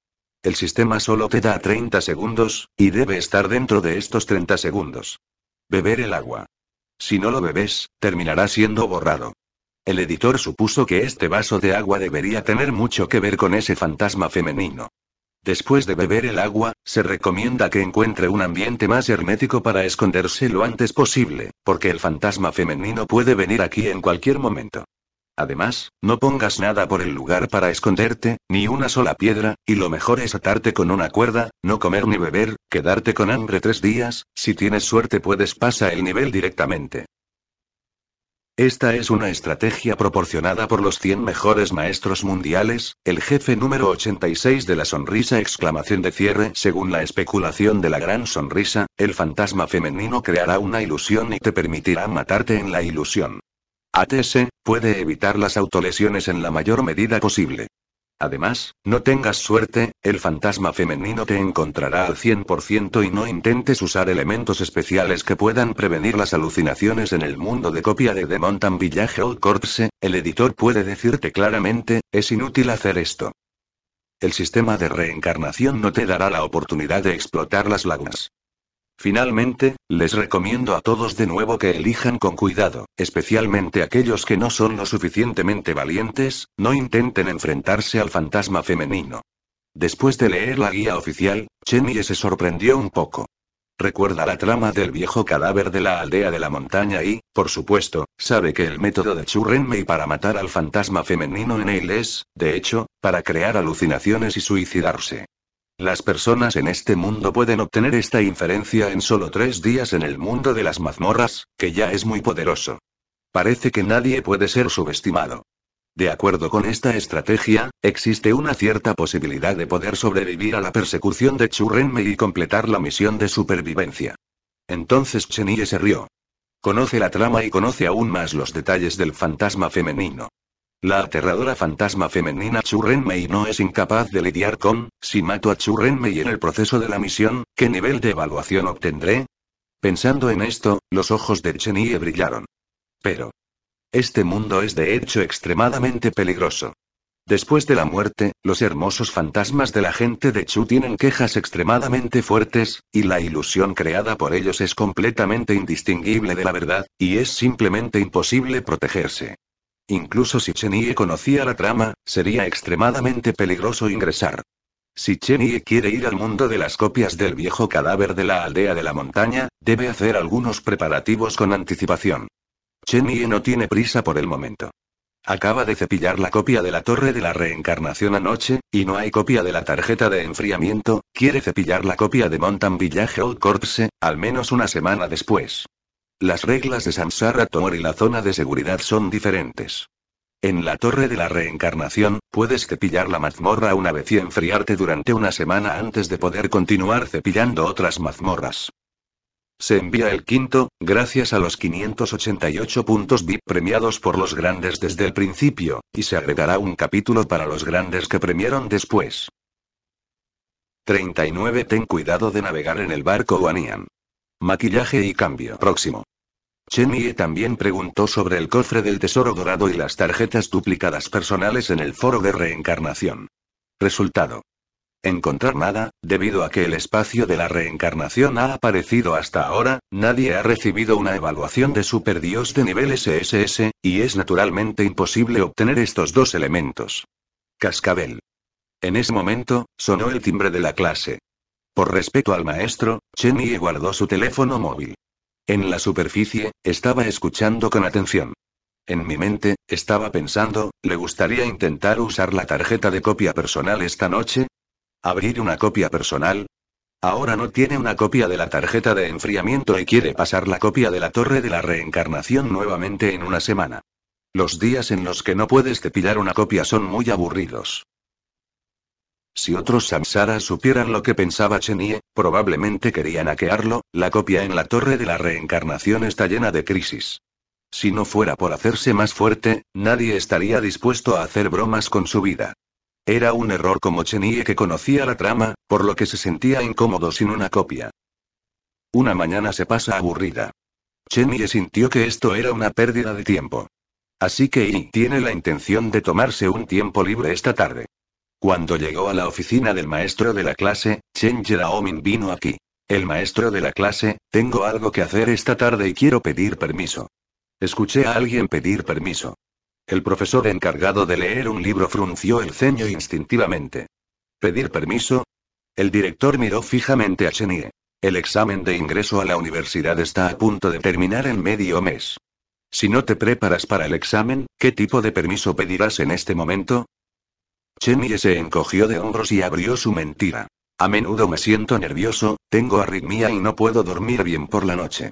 El sistema solo te da 30 segundos, y debe estar dentro de estos 30 segundos. Beber el agua. Si no lo bebes, terminará siendo borrado. El editor supuso que este vaso de agua debería tener mucho que ver con ese fantasma femenino. Después de beber el agua, se recomienda que encuentre un ambiente más hermético para esconderse lo antes posible, porque el fantasma femenino puede venir aquí en cualquier momento. Además, no pongas nada por el lugar para esconderte, ni una sola piedra, y lo mejor es atarte con una cuerda, no comer ni beber, quedarte con hambre tres días, si tienes suerte puedes pasar el nivel directamente. Esta es una estrategia proporcionada por los 100 mejores maestros mundiales, el jefe número 86 de la sonrisa exclamación de cierre según la especulación de la gran sonrisa, el fantasma femenino creará una ilusión y te permitirá matarte en la ilusión. ATS, puede evitar las autolesiones en la mayor medida posible. Además, no tengas suerte, el fantasma femenino te encontrará al 100% y no intentes usar elementos especiales que puedan prevenir las alucinaciones en el mundo de copia de The Mountain Village o Corpse, el editor puede decirte claramente, es inútil hacer esto. El sistema de reencarnación no te dará la oportunidad de explotar las lagunas. Finalmente, les recomiendo a todos de nuevo que elijan con cuidado, especialmente aquellos que no son lo suficientemente valientes, no intenten enfrentarse al fantasma femenino. Después de leer la guía oficial, Chenye se sorprendió un poco. Recuerda la trama del viejo cadáver de la aldea de la montaña y, por supuesto, sabe que el método de Churrenmei para matar al fantasma femenino en él es, de hecho, para crear alucinaciones y suicidarse. Las personas en este mundo pueden obtener esta inferencia en solo tres días en el mundo de las mazmorras, que ya es muy poderoso. Parece que nadie puede ser subestimado. De acuerdo con esta estrategia, existe una cierta posibilidad de poder sobrevivir a la persecución de Churrenme y completar la misión de supervivencia. Entonces Chenille se rió. Conoce la trama y conoce aún más los detalles del fantasma femenino. La aterradora fantasma femenina Churrenmei no es incapaz de lidiar con, si mato a Churrenmei en el proceso de la misión, ¿qué nivel de evaluación obtendré? Pensando en esto, los ojos de Chenie brillaron. Pero. Este mundo es de hecho extremadamente peligroso. Después de la muerte, los hermosos fantasmas de la gente de Chu tienen quejas extremadamente fuertes, y la ilusión creada por ellos es completamente indistinguible de la verdad, y es simplemente imposible protegerse. Incluso si Chenie conocía la trama, sería extremadamente peligroso ingresar. Si Chenie quiere ir al mundo de las copias del viejo cadáver de la aldea de la montaña, debe hacer algunos preparativos con anticipación. Chenie no tiene prisa por el momento. Acaba de cepillar la copia de la torre de la reencarnación anoche, y no hay copia de la tarjeta de enfriamiento, quiere cepillar la copia de Mountain Village Old Corpse, al menos una semana después. Las reglas de Samsara Tor y la zona de seguridad son diferentes. En la Torre de la Reencarnación, puedes cepillar la mazmorra una vez y enfriarte durante una semana antes de poder continuar cepillando otras mazmorras. Se envía el quinto, gracias a los 588 puntos VIP premiados por los grandes desde el principio, y se agregará un capítulo para los grandes que premiaron después. 39 Ten cuidado de navegar en el barco Guanian. Maquillaje y cambio. Próximo. Chen también preguntó sobre el cofre del tesoro dorado y las tarjetas duplicadas personales en el foro de reencarnación. Resultado. Encontrar nada, debido a que el espacio de la reencarnación ha aparecido hasta ahora, nadie ha recibido una evaluación de superdios de nivel SSS, y es naturalmente imposible obtener estos dos elementos. Cascabel. En ese momento, sonó el timbre de la clase. Por respeto al maestro, Chen Yi guardó su teléfono móvil. En la superficie, estaba escuchando con atención. En mi mente, estaba pensando, ¿le gustaría intentar usar la tarjeta de copia personal esta noche? ¿Abrir una copia personal? Ahora no tiene una copia de la tarjeta de enfriamiento y quiere pasar la copia de la torre de la reencarnación nuevamente en una semana. Los días en los que no puedes te una copia son muy aburridos. Si otros samsaras supieran lo que pensaba Chenie, probablemente querían hackearlo, la copia en la torre de la reencarnación está llena de crisis. Si no fuera por hacerse más fuerte, nadie estaría dispuesto a hacer bromas con su vida. Era un error como Chenie que conocía la trama, por lo que se sentía incómodo sin una copia. Una mañana se pasa aburrida. Chenie sintió que esto era una pérdida de tiempo. Así que Yi tiene la intención de tomarse un tiempo libre esta tarde. Cuando llegó a la oficina del maestro de la clase, Chen Jeraomin vino aquí. El maestro de la clase, tengo algo que hacer esta tarde y quiero pedir permiso. Escuché a alguien pedir permiso. El profesor encargado de leer un libro frunció el ceño instintivamente. ¿Pedir permiso? El director miró fijamente a Chenie. El examen de ingreso a la universidad está a punto de terminar en medio mes. Si no te preparas para el examen, ¿qué tipo de permiso pedirás en este momento? Chemie se encogió de hombros y abrió su mentira. A menudo me siento nervioso, tengo arritmia y no puedo dormir bien por la noche.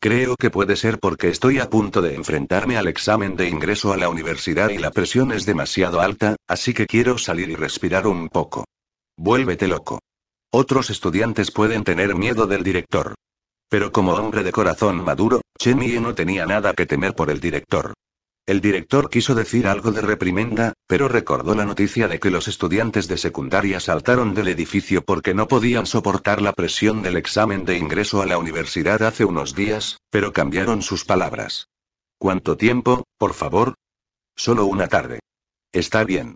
Creo que puede ser porque estoy a punto de enfrentarme al examen de ingreso a la universidad y la presión es demasiado alta, así que quiero salir y respirar un poco. Vuélvete loco. Otros estudiantes pueden tener miedo del director. Pero como hombre de corazón maduro, Chemie no tenía nada que temer por el director. El director quiso decir algo de reprimenda, pero recordó la noticia de que los estudiantes de secundaria saltaron del edificio porque no podían soportar la presión del examen de ingreso a la universidad hace unos días, pero cambiaron sus palabras. ¿Cuánto tiempo, por favor? Solo una tarde. Está bien.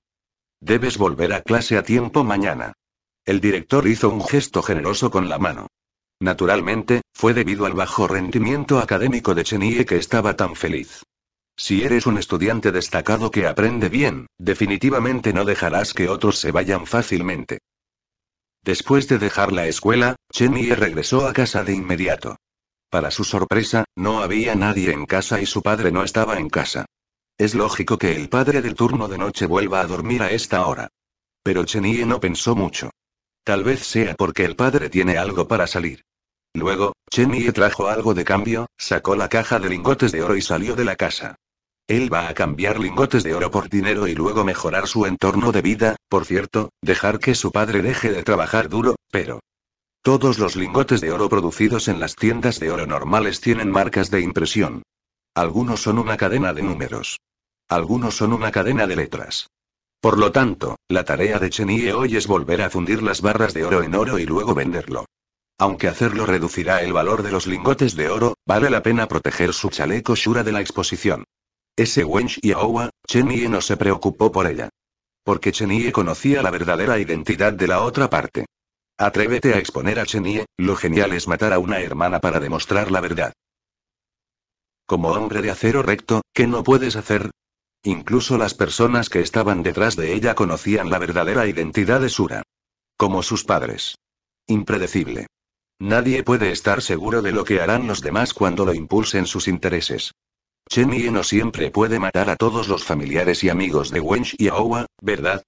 Debes volver a clase a tiempo mañana. El director hizo un gesto generoso con la mano. Naturalmente, fue debido al bajo rendimiento académico de Chenie que estaba tan feliz. Si eres un estudiante destacado que aprende bien, definitivamente no dejarás que otros se vayan fácilmente. Después de dejar la escuela, Yi regresó a casa de inmediato. Para su sorpresa, no había nadie en casa y su padre no estaba en casa. Es lógico que el padre del turno de noche vuelva a dormir a esta hora. Pero Chen Yi no pensó mucho. Tal vez sea porque el padre tiene algo para salir. Luego, Yi trajo algo de cambio, sacó la caja de lingotes de oro y salió de la casa. Él va a cambiar lingotes de oro por dinero y luego mejorar su entorno de vida, por cierto, dejar que su padre deje de trabajar duro, pero... Todos los lingotes de oro producidos en las tiendas de oro normales tienen marcas de impresión. Algunos son una cadena de números. Algunos son una cadena de letras. Por lo tanto, la tarea de Chenie hoy es volver a fundir las barras de oro en oro y luego venderlo. Aunque hacerlo reducirá el valor de los lingotes de oro, vale la pena proteger su chaleco Shura de la exposición. Ese Wench y Aowa, Chenye no se preocupó por ella. Porque Chenye conocía la verdadera identidad de la otra parte. Atrévete a exponer a Chenye, lo genial es matar a una hermana para demostrar la verdad. Como hombre de acero recto, ¿qué no puedes hacer? Incluso las personas que estaban detrás de ella conocían la verdadera identidad de Sura. Como sus padres. Impredecible. Nadie puede estar seguro de lo que harán los demás cuando lo impulsen sus intereses. Chen no siempre puede matar a todos los familiares y amigos de y Aowa, ¿verdad?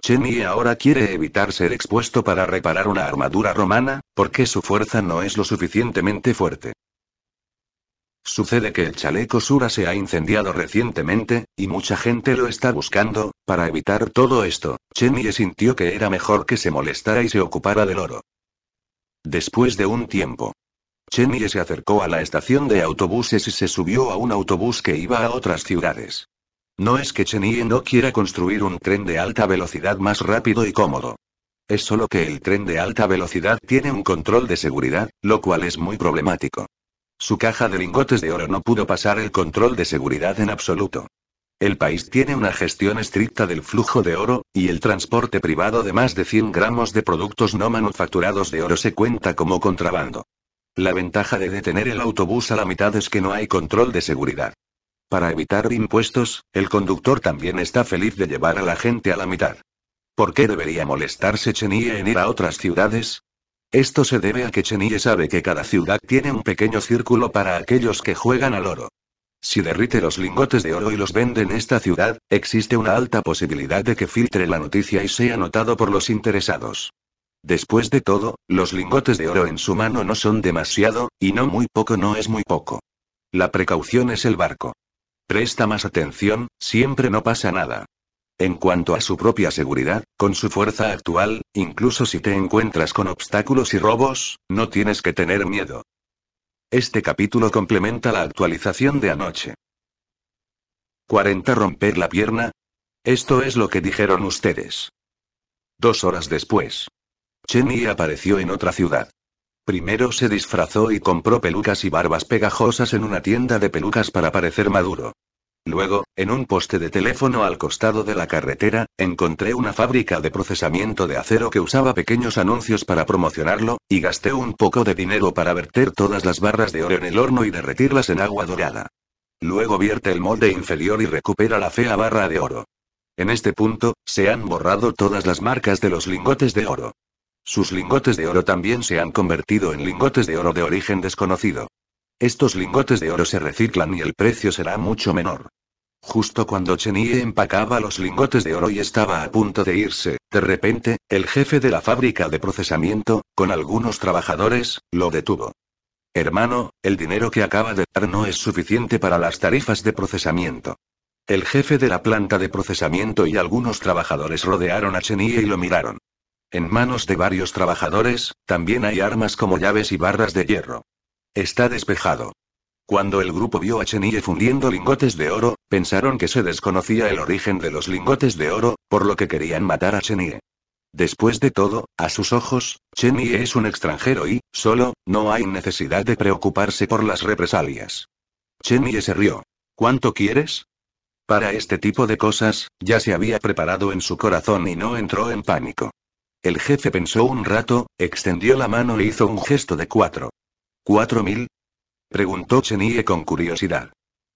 Chen ahora quiere evitar ser expuesto para reparar una armadura romana, porque su fuerza no es lo suficientemente fuerte. Sucede que el chaleco Sura se ha incendiado recientemente, y mucha gente lo está buscando, para evitar todo esto, Chen sintió que era mejor que se molestara y se ocupara del oro. Después de un tiempo. Yi se acercó a la estación de autobuses y se subió a un autobús que iba a otras ciudades. No es que Chenie no quiera construir un tren de alta velocidad más rápido y cómodo. Es solo que el tren de alta velocidad tiene un control de seguridad, lo cual es muy problemático. Su caja de lingotes de oro no pudo pasar el control de seguridad en absoluto. El país tiene una gestión estricta del flujo de oro, y el transporte privado de más de 100 gramos de productos no manufacturados de oro se cuenta como contrabando. La ventaja de detener el autobús a la mitad es que no hay control de seguridad. Para evitar impuestos, el conductor también está feliz de llevar a la gente a la mitad. ¿Por qué debería molestarse Chenille en ir a otras ciudades? Esto se debe a que Chenille sabe que cada ciudad tiene un pequeño círculo para aquellos que juegan al oro. Si derrite los lingotes de oro y los vende en esta ciudad, existe una alta posibilidad de que filtre la noticia y sea notado por los interesados. Después de todo, los lingotes de oro en su mano no son demasiado, y no muy poco no es muy poco. La precaución es el barco. Presta más atención, siempre no pasa nada. En cuanto a su propia seguridad, con su fuerza actual, incluso si te encuentras con obstáculos y robos, no tienes que tener miedo. Este capítulo complementa la actualización de anoche. 40. Romper la pierna. Esto es lo que dijeron ustedes. Dos horas después. Chenny apareció en otra ciudad. Primero se disfrazó y compró pelucas y barbas pegajosas en una tienda de pelucas para parecer maduro. Luego, en un poste de teléfono al costado de la carretera, encontré una fábrica de procesamiento de acero que usaba pequeños anuncios para promocionarlo, y gasté un poco de dinero para verter todas las barras de oro en el horno y derretirlas en agua dorada. Luego vierte el molde inferior y recupera la fea barra de oro. En este punto, se han borrado todas las marcas de los lingotes de oro. Sus lingotes de oro también se han convertido en lingotes de oro de origen desconocido. Estos lingotes de oro se reciclan y el precio será mucho menor. Justo cuando Chenie empacaba los lingotes de oro y estaba a punto de irse, de repente, el jefe de la fábrica de procesamiento, con algunos trabajadores, lo detuvo. Hermano, el dinero que acaba de dar no es suficiente para las tarifas de procesamiento. El jefe de la planta de procesamiento y algunos trabajadores rodearon a Chenie y lo miraron. En manos de varios trabajadores, también hay armas como llaves y barras de hierro. Está despejado. Cuando el grupo vio a Chenille fundiendo lingotes de oro, pensaron que se desconocía el origen de los lingotes de oro, por lo que querían matar a Chenille. Después de todo, a sus ojos, Chenille es un extranjero y, solo, no hay necesidad de preocuparse por las represalias. Chenille se rió. ¿Cuánto quieres? Para este tipo de cosas, ya se había preparado en su corazón y no entró en pánico. El jefe pensó un rato, extendió la mano e hizo un gesto de cuatro. ¿Cuatro mil? Preguntó Chenille con curiosidad.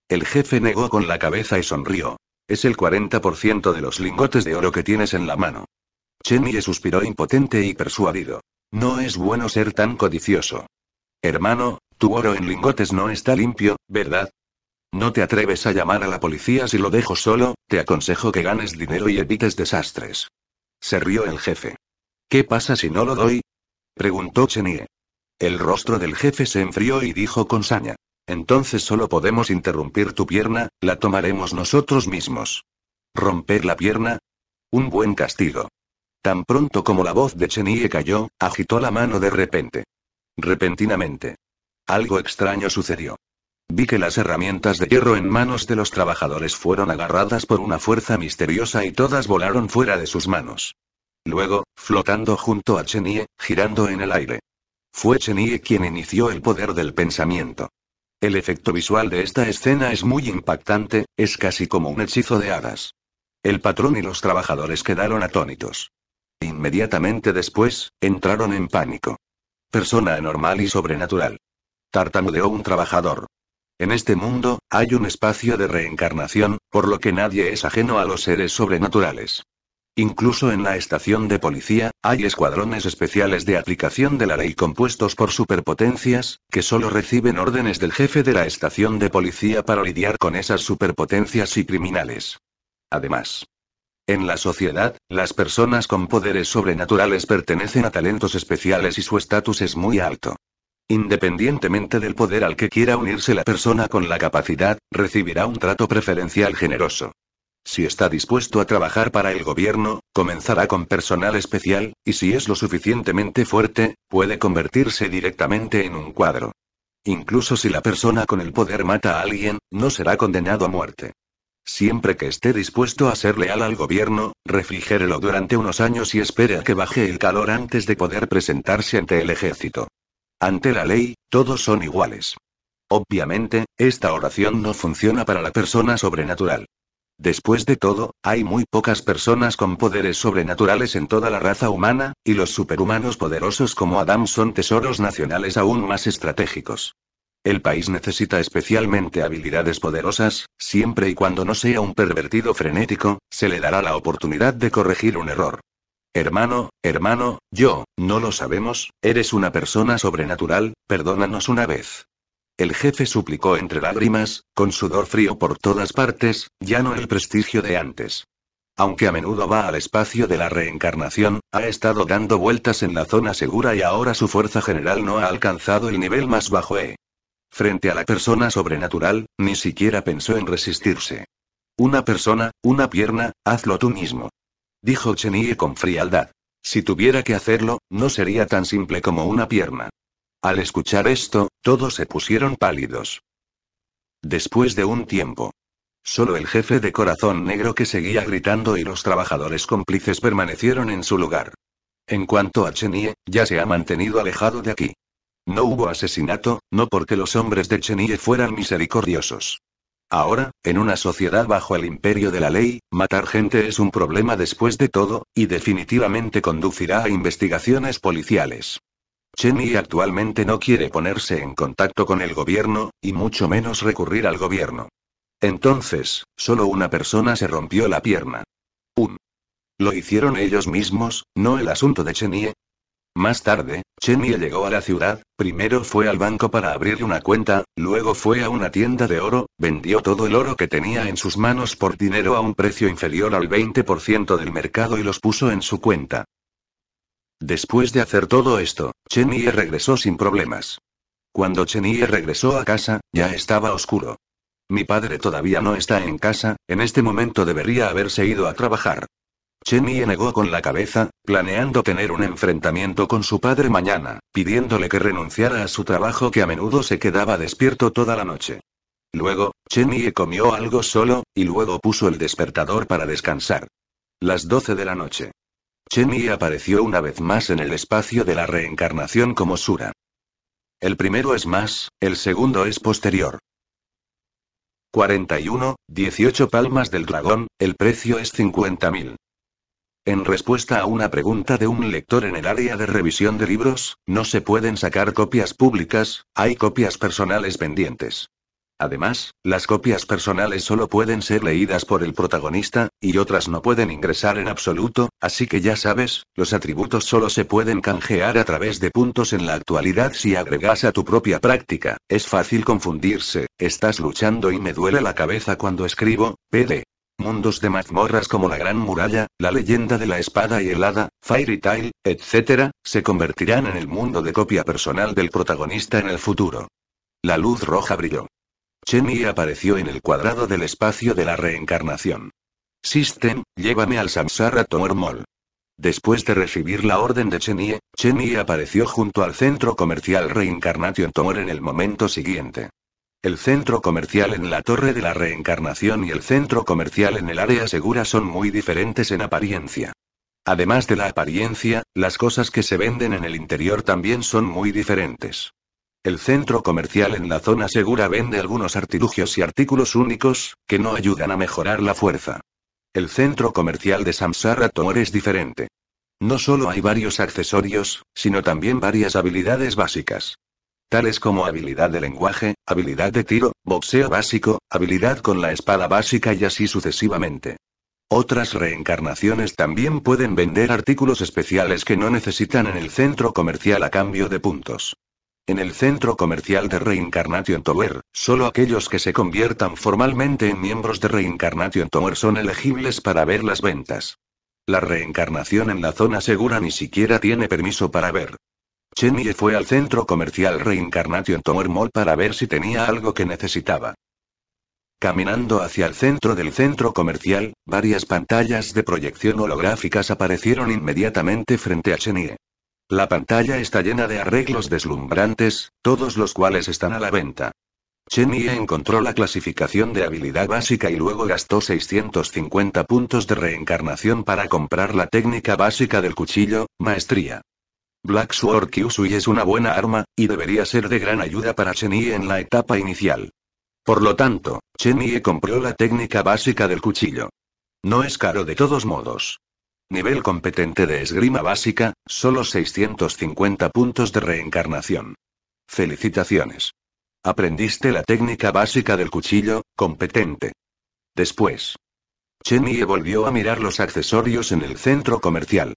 El jefe negó con la cabeza y sonrió. Es el 40% de los lingotes de oro que tienes en la mano. Chenille suspiró impotente y persuadido. No es bueno ser tan codicioso. Hermano, tu oro en lingotes no está limpio, ¿verdad? No te atreves a llamar a la policía si lo dejo solo, te aconsejo que ganes dinero y evites desastres. Se rió el jefe. ¿Qué pasa si no lo doy? Preguntó Chenille. El rostro del jefe se enfrió y dijo con saña. Entonces solo podemos interrumpir tu pierna, la tomaremos nosotros mismos. ¿Romper la pierna? Un buen castigo. Tan pronto como la voz de Chenie cayó, agitó la mano de repente. Repentinamente. Algo extraño sucedió. Vi que las herramientas de hierro en manos de los trabajadores fueron agarradas por una fuerza misteriosa y todas volaron fuera de sus manos. Luego, flotando junto a Chenie, girando en el aire, fue Chenie quien inició el poder del pensamiento. El efecto visual de esta escena es muy impactante, es casi como un hechizo de hadas. El patrón y los trabajadores quedaron atónitos. Inmediatamente después, entraron en pánico. Persona anormal y sobrenatural. Tartamudeó un trabajador. En este mundo, hay un espacio de reencarnación, por lo que nadie es ajeno a los seres sobrenaturales. Incluso en la estación de policía, hay escuadrones especiales de aplicación de la ley compuestos por superpotencias, que solo reciben órdenes del jefe de la estación de policía para lidiar con esas superpotencias y criminales. Además, en la sociedad, las personas con poderes sobrenaturales pertenecen a talentos especiales y su estatus es muy alto. Independientemente del poder al que quiera unirse la persona con la capacidad, recibirá un trato preferencial generoso. Si está dispuesto a trabajar para el gobierno, comenzará con personal especial, y si es lo suficientemente fuerte, puede convertirse directamente en un cuadro. Incluso si la persona con el poder mata a alguien, no será condenado a muerte. Siempre que esté dispuesto a ser leal al gobierno, refrigérelo durante unos años y espere a que baje el calor antes de poder presentarse ante el ejército. Ante la ley, todos son iguales. Obviamente, esta oración no funciona para la persona sobrenatural. Después de todo, hay muy pocas personas con poderes sobrenaturales en toda la raza humana, y los superhumanos poderosos como Adam son tesoros nacionales aún más estratégicos. El país necesita especialmente habilidades poderosas, siempre y cuando no sea un pervertido frenético, se le dará la oportunidad de corregir un error. Hermano, hermano, yo, no lo sabemos, eres una persona sobrenatural, perdónanos una vez. El jefe suplicó entre lágrimas, con sudor frío por todas partes, ya no el prestigio de antes. Aunque a menudo va al espacio de la reencarnación, ha estado dando vueltas en la zona segura y ahora su fuerza general no ha alcanzado el nivel más bajo E. Frente a la persona sobrenatural, ni siquiera pensó en resistirse. Una persona, una pierna, hazlo tú mismo. Dijo Chenie con frialdad. Si tuviera que hacerlo, no sería tan simple como una pierna. Al escuchar esto, todos se pusieron pálidos. Después de un tiempo. Solo el jefe de corazón negro que seguía gritando y los trabajadores cómplices permanecieron en su lugar. En cuanto a Chenie, ya se ha mantenido alejado de aquí. No hubo asesinato, no porque los hombres de Chenie fueran misericordiosos. Ahora, en una sociedad bajo el imperio de la ley, matar gente es un problema después de todo, y definitivamente conducirá a investigaciones policiales. Cheney actualmente no quiere ponerse en contacto con el gobierno, y mucho menos recurrir al gobierno. Entonces, solo una persona se rompió la pierna. Un. Lo hicieron ellos mismos, no el asunto de Chenie. Más tarde, Chenie llegó a la ciudad, primero fue al banco para abrir una cuenta, luego fue a una tienda de oro, vendió todo el oro que tenía en sus manos por dinero a un precio inferior al 20% del mercado y los puso en su cuenta. Después de hacer todo esto, Yi regresó sin problemas. Cuando Yi regresó a casa, ya estaba oscuro. Mi padre todavía no está en casa, en este momento debería haberse ido a trabajar. Yi negó con la cabeza, planeando tener un enfrentamiento con su padre mañana, pidiéndole que renunciara a su trabajo que a menudo se quedaba despierto toda la noche. Luego, Yi comió algo solo, y luego puso el despertador para descansar. Las 12 de la noche. Chemi apareció una vez más en el espacio de la reencarnación como Sura. El primero es más, el segundo es posterior. 41, 18 palmas del dragón, el precio es 50.000. En respuesta a una pregunta de un lector en el área de revisión de libros, no se pueden sacar copias públicas, hay copias personales pendientes. Además, las copias personales solo pueden ser leídas por el protagonista, y otras no pueden ingresar en absoluto, así que ya sabes, los atributos solo se pueden canjear a través de puntos en la actualidad si agregas a tu propia práctica. Es fácil confundirse, estás luchando y me duele la cabeza cuando escribo, pd. Mundos de mazmorras como la Gran Muralla, la leyenda de la espada y el hada, Fairy Tail, etc., se convertirán en el mundo de copia personal del protagonista en el futuro. La luz roja brilló. Yi apareció en el cuadrado del espacio de la reencarnación. System, llévame al Samsara Mall. Después de recibir la orden de Chenie, Chenie apareció junto al centro comercial Reincarnation Tomor en el momento siguiente. El centro comercial en la Torre de la Reencarnación y el centro comercial en el área segura son muy diferentes en apariencia. Además de la apariencia, las cosas que se venden en el interior también son muy diferentes. El centro comercial en la zona segura vende algunos artilugios y artículos únicos, que no ayudan a mejorar la fuerza. El centro comercial de Samsara Tomor es diferente. No solo hay varios accesorios, sino también varias habilidades básicas. Tales como habilidad de lenguaje, habilidad de tiro, boxeo básico, habilidad con la espada básica y así sucesivamente. Otras reencarnaciones también pueden vender artículos especiales que no necesitan en el centro comercial a cambio de puntos. En el centro comercial de Reincarnation Tower, solo aquellos que se conviertan formalmente en miembros de Reincarnation Tower son elegibles para ver las ventas. La reencarnación en la zona segura ni siquiera tiene permiso para ver. Chenye fue al centro comercial Reincarnation Tower Mall para ver si tenía algo que necesitaba. Caminando hacia el centro del centro comercial, varias pantallas de proyección holográficas aparecieron inmediatamente frente a Chenie. La pantalla está llena de arreglos deslumbrantes, todos los cuales están a la venta. Yi encontró la clasificación de habilidad básica y luego gastó 650 puntos de reencarnación para comprar la técnica básica del cuchillo, maestría. Black Sword Kyusui es una buena arma, y debería ser de gran ayuda para Yi en la etapa inicial. Por lo tanto, Yi compró la técnica básica del cuchillo. No es caro de todos modos. Nivel competente de esgrima básica, solo 650 puntos de reencarnación. Felicitaciones. Aprendiste la técnica básica del cuchillo, competente. Después. Chenye volvió a mirar los accesorios en el centro comercial.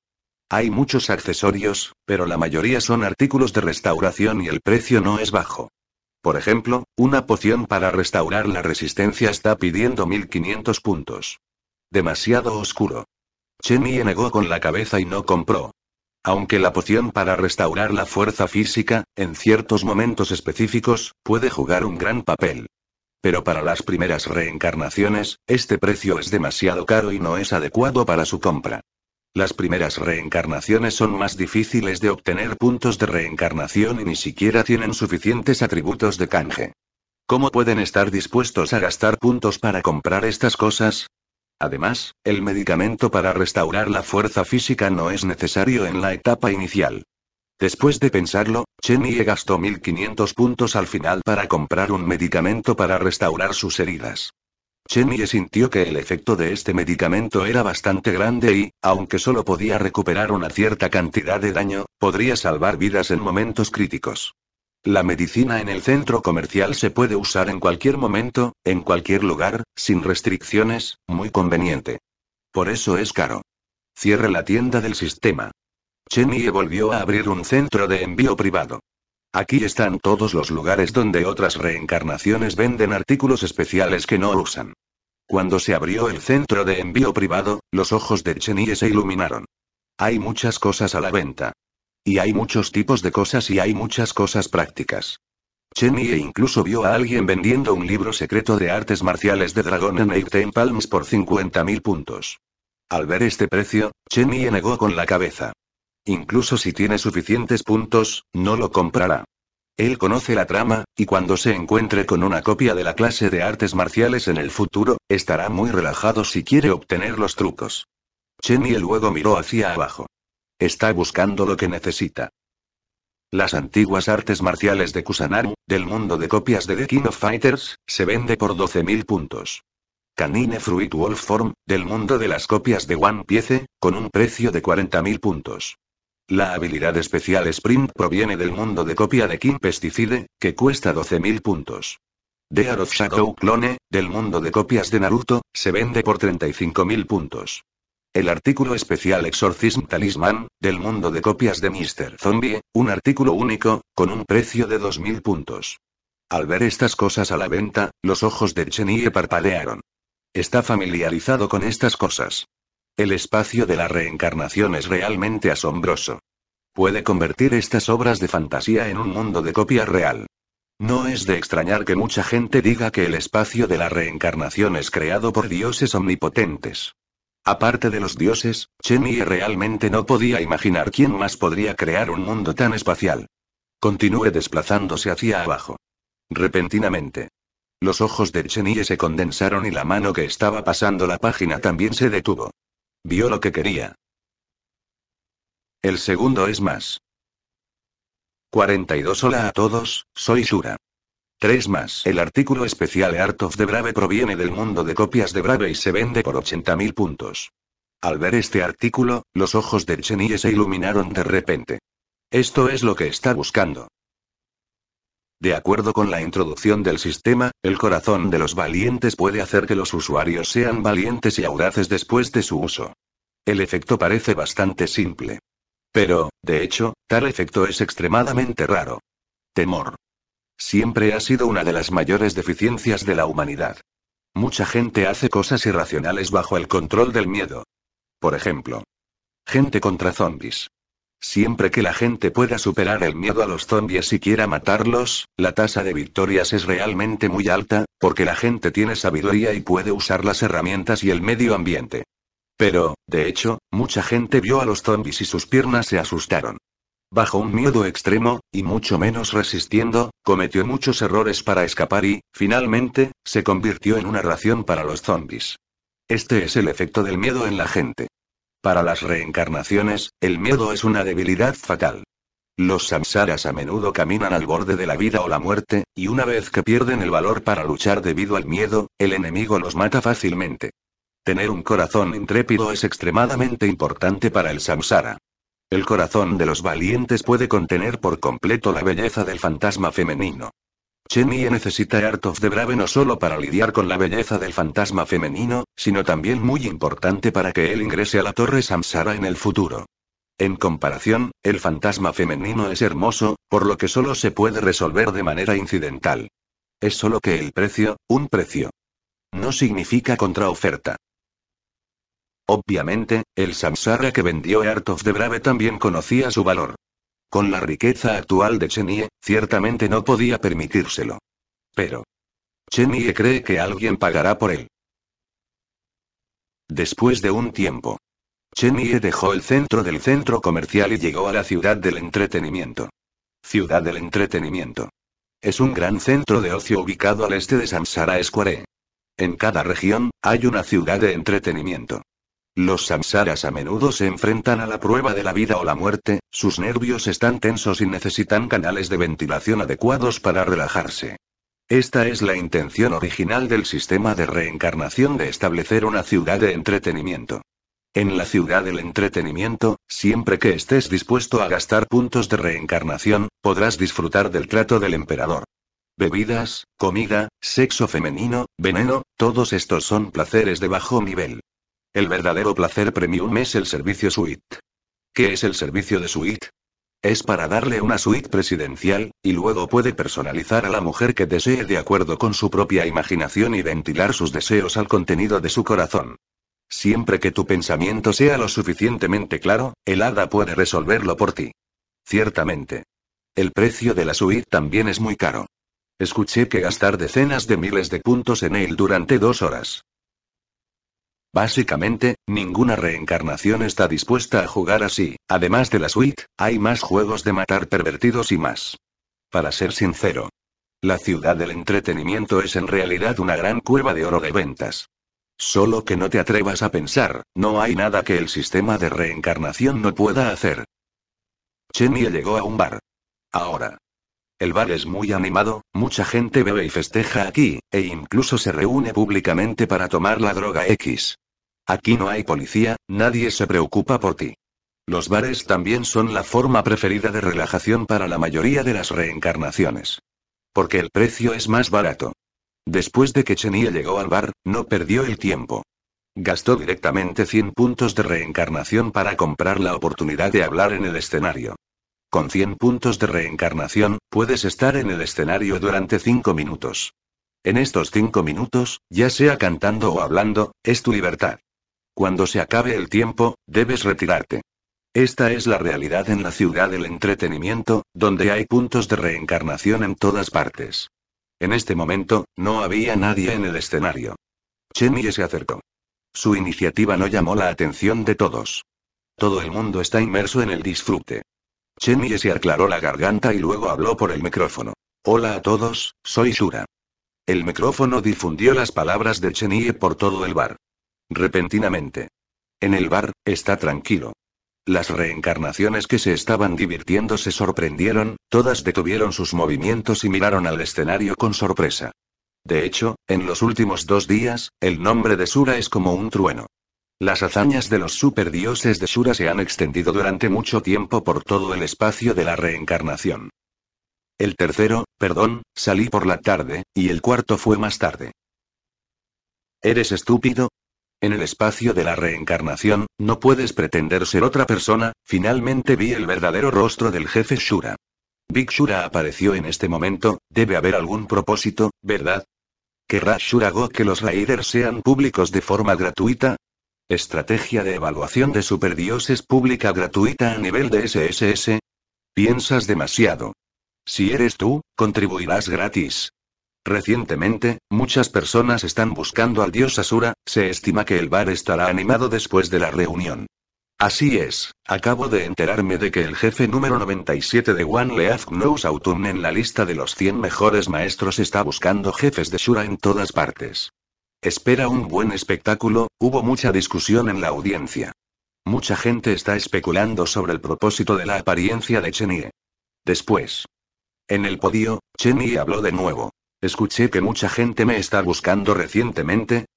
Hay muchos accesorios, pero la mayoría son artículos de restauración y el precio no es bajo. Por ejemplo, una poción para restaurar la resistencia está pidiendo 1500 puntos. Demasiado oscuro. Chenye negó con la cabeza y no compró. Aunque la poción para restaurar la fuerza física, en ciertos momentos específicos, puede jugar un gran papel. Pero para las primeras reencarnaciones, este precio es demasiado caro y no es adecuado para su compra. Las primeras reencarnaciones son más difíciles de obtener puntos de reencarnación y ni siquiera tienen suficientes atributos de canje. ¿Cómo pueden estar dispuestos a gastar puntos para comprar estas cosas? Además, el medicamento para restaurar la fuerza física no es necesario en la etapa inicial. Después de pensarlo, Chenie gastó 1500 puntos al final para comprar un medicamento para restaurar sus heridas. Chenye sintió que el efecto de este medicamento era bastante grande y, aunque solo podía recuperar una cierta cantidad de daño, podría salvar vidas en momentos críticos. La medicina en el centro comercial se puede usar en cualquier momento, en cualquier lugar, sin restricciones, muy conveniente. Por eso es caro. Cierre la tienda del sistema. Chenie volvió a abrir un centro de envío privado. Aquí están todos los lugares donde otras reencarnaciones venden artículos especiales que no usan. Cuando se abrió el centro de envío privado, los ojos de Chenie se iluminaron. Hay muchas cosas a la venta. Y hay muchos tipos de cosas y hay muchas cosas prácticas. Chen incluso vio a alguien vendiendo un libro secreto de artes marciales de Dragon en Palms por 50.000 puntos. Al ver este precio, Chen negó con la cabeza. Incluso si tiene suficientes puntos, no lo comprará. Él conoce la trama, y cuando se encuentre con una copia de la clase de artes marciales en el futuro, estará muy relajado si quiere obtener los trucos. Chen luego miró hacia abajo. Está buscando lo que necesita. Las antiguas artes marciales de Kusanaru, del mundo de copias de The King of Fighters, se vende por 12.000 puntos. Canine Fruit Wolf Form, del mundo de las copias de One Piece, con un precio de 40.000 puntos. La habilidad especial Sprint proviene del mundo de copia de King Pesticide, que cuesta 12.000 puntos. De of Shadow Clone, del mundo de copias de Naruto, se vende por 35.000 puntos. El artículo especial Exorcism Talisman, del mundo de copias de Mr. Zombie, un artículo único, con un precio de 2.000 puntos. Al ver estas cosas a la venta, los ojos de Chenille parpadearon. Está familiarizado con estas cosas. El espacio de la reencarnación es realmente asombroso. Puede convertir estas obras de fantasía en un mundo de copia real. No es de extrañar que mucha gente diga que el espacio de la reencarnación es creado por dioses omnipotentes. Aparte de los dioses, Yi realmente no podía imaginar quién más podría crear un mundo tan espacial. Continúe desplazándose hacia abajo. Repentinamente. Los ojos de Chenille se condensaron y la mano que estaba pasando la página también se detuvo. Vio lo que quería. El segundo es más. 42 Hola a todos, soy Shura. 3 más. El artículo especial Art of the Brave proviene del mundo de copias de Brave y se vende por 80.000 puntos. Al ver este artículo, los ojos de Chenille se iluminaron de repente. Esto es lo que está buscando. De acuerdo con la introducción del sistema, el corazón de los valientes puede hacer que los usuarios sean valientes y audaces después de su uso. El efecto parece bastante simple. Pero, de hecho, tal efecto es extremadamente raro. Temor, siempre ha sido una de las mayores deficiencias de la humanidad. Mucha gente hace cosas irracionales bajo el control del miedo. Por ejemplo, gente contra zombies. Siempre que la gente pueda superar el miedo a los zombies y quiera matarlos, la tasa de victorias es realmente muy alta, porque la gente tiene sabiduría y puede usar las herramientas y el medio ambiente. Pero, de hecho, mucha gente vio a los zombies y sus piernas se asustaron bajo un miedo extremo, y mucho menos resistiendo, cometió muchos errores para escapar y, finalmente, se convirtió en una ración para los zombies. Este es el efecto del miedo en la gente. Para las reencarnaciones, el miedo es una debilidad fatal. Los samsaras a menudo caminan al borde de la vida o la muerte, y una vez que pierden el valor para luchar debido al miedo, el enemigo los mata fácilmente. Tener un corazón intrépido es extremadamente importante para el samsara. El corazón de los valientes puede contener por completo la belleza del fantasma femenino. Chemie necesita Art de Brave no solo para lidiar con la belleza del fantasma femenino, sino también muy importante para que él ingrese a la Torre Samsara en el futuro. En comparación, el fantasma femenino es hermoso, por lo que solo se puede resolver de manera incidental. Es solo que el precio, un precio. No significa contraoferta. Obviamente, el samsara que vendió Art de Brave también conocía su valor. Con la riqueza actual de Chenie, ciertamente no podía permitírselo. Pero. Chenie cree que alguien pagará por él. Después de un tiempo. Chenie dejó el centro del centro comercial y llegó a la ciudad del entretenimiento. Ciudad del entretenimiento. Es un gran centro de ocio ubicado al este de Samsara Square. En cada región, hay una ciudad de entretenimiento. Los samsaras a menudo se enfrentan a la prueba de la vida o la muerte, sus nervios están tensos y necesitan canales de ventilación adecuados para relajarse. Esta es la intención original del sistema de reencarnación de establecer una ciudad de entretenimiento. En la ciudad del entretenimiento, siempre que estés dispuesto a gastar puntos de reencarnación, podrás disfrutar del trato del emperador. Bebidas, comida, sexo femenino, veneno, todos estos son placeres de bajo nivel. El verdadero placer premium es el servicio suite. ¿Qué es el servicio de suite? Es para darle una suite presidencial, y luego puede personalizar a la mujer que desee de acuerdo con su propia imaginación y ventilar sus deseos al contenido de su corazón. Siempre que tu pensamiento sea lo suficientemente claro, el hada puede resolverlo por ti. Ciertamente. El precio de la suite también es muy caro. Escuché que gastar decenas de miles de puntos en él durante dos horas Básicamente, ninguna reencarnación está dispuesta a jugar así. Además de la suite, hay más juegos de matar pervertidos y más. Para ser sincero, la ciudad del entretenimiento es en realidad una gran cueva de oro de ventas. Solo que no te atrevas a pensar, no hay nada que el sistema de reencarnación no pueda hacer. Chemie llegó a un bar. Ahora, el bar es muy animado, mucha gente bebe y festeja aquí, e incluso se reúne públicamente para tomar la droga X. Aquí no hay policía, nadie se preocupa por ti. Los bares también son la forma preferida de relajación para la mayoría de las reencarnaciones. Porque el precio es más barato. Después de que Chenille llegó al bar, no perdió el tiempo. Gastó directamente 100 puntos de reencarnación para comprar la oportunidad de hablar en el escenario. Con 100 puntos de reencarnación, puedes estar en el escenario durante 5 minutos. En estos 5 minutos, ya sea cantando o hablando, es tu libertad. Cuando se acabe el tiempo, debes retirarte. Esta es la realidad en la ciudad del entretenimiento, donde hay puntos de reencarnación en todas partes. En este momento, no había nadie en el escenario. Chenye se acercó. Su iniciativa no llamó la atención de todos. Todo el mundo está inmerso en el disfrute. Chenye se aclaró la garganta y luego habló por el micrófono. Hola a todos, soy Shura. El micrófono difundió las palabras de Chenie por todo el bar. Repentinamente. En el bar, está tranquilo. Las reencarnaciones que se estaban divirtiendo se sorprendieron, todas detuvieron sus movimientos y miraron al escenario con sorpresa. De hecho, en los últimos dos días, el nombre de Sura es como un trueno. Las hazañas de los superdioses de Shura se han extendido durante mucho tiempo por todo el espacio de la reencarnación. El tercero, perdón, salí por la tarde, y el cuarto fue más tarde. ¿Eres estúpido? En el espacio de la reencarnación, no puedes pretender ser otra persona, finalmente vi el verdadero rostro del jefe Shura. Big Shura apareció en este momento, debe haber algún propósito, ¿verdad? ¿Querrá Shura Go que los Raiders sean públicos de forma gratuita? Estrategia de evaluación de superdioses pública gratuita a nivel de SSS. Piensas demasiado. Si eres tú, contribuirás gratis. Recientemente, muchas personas están buscando al dios Asura, se estima que el bar estará animado después de la reunión. Así es, acabo de enterarme de que el jefe número 97 de One Leaf Knows Autumn en la lista de los 100 mejores maestros está buscando jefes de Shura en todas partes. Espera un buen espectáculo, hubo mucha discusión en la audiencia. Mucha gente está especulando sobre el propósito de la apariencia de Chenie. Después. En el podio, Chenie habló de nuevo. Escuché que mucha gente me está buscando recientemente.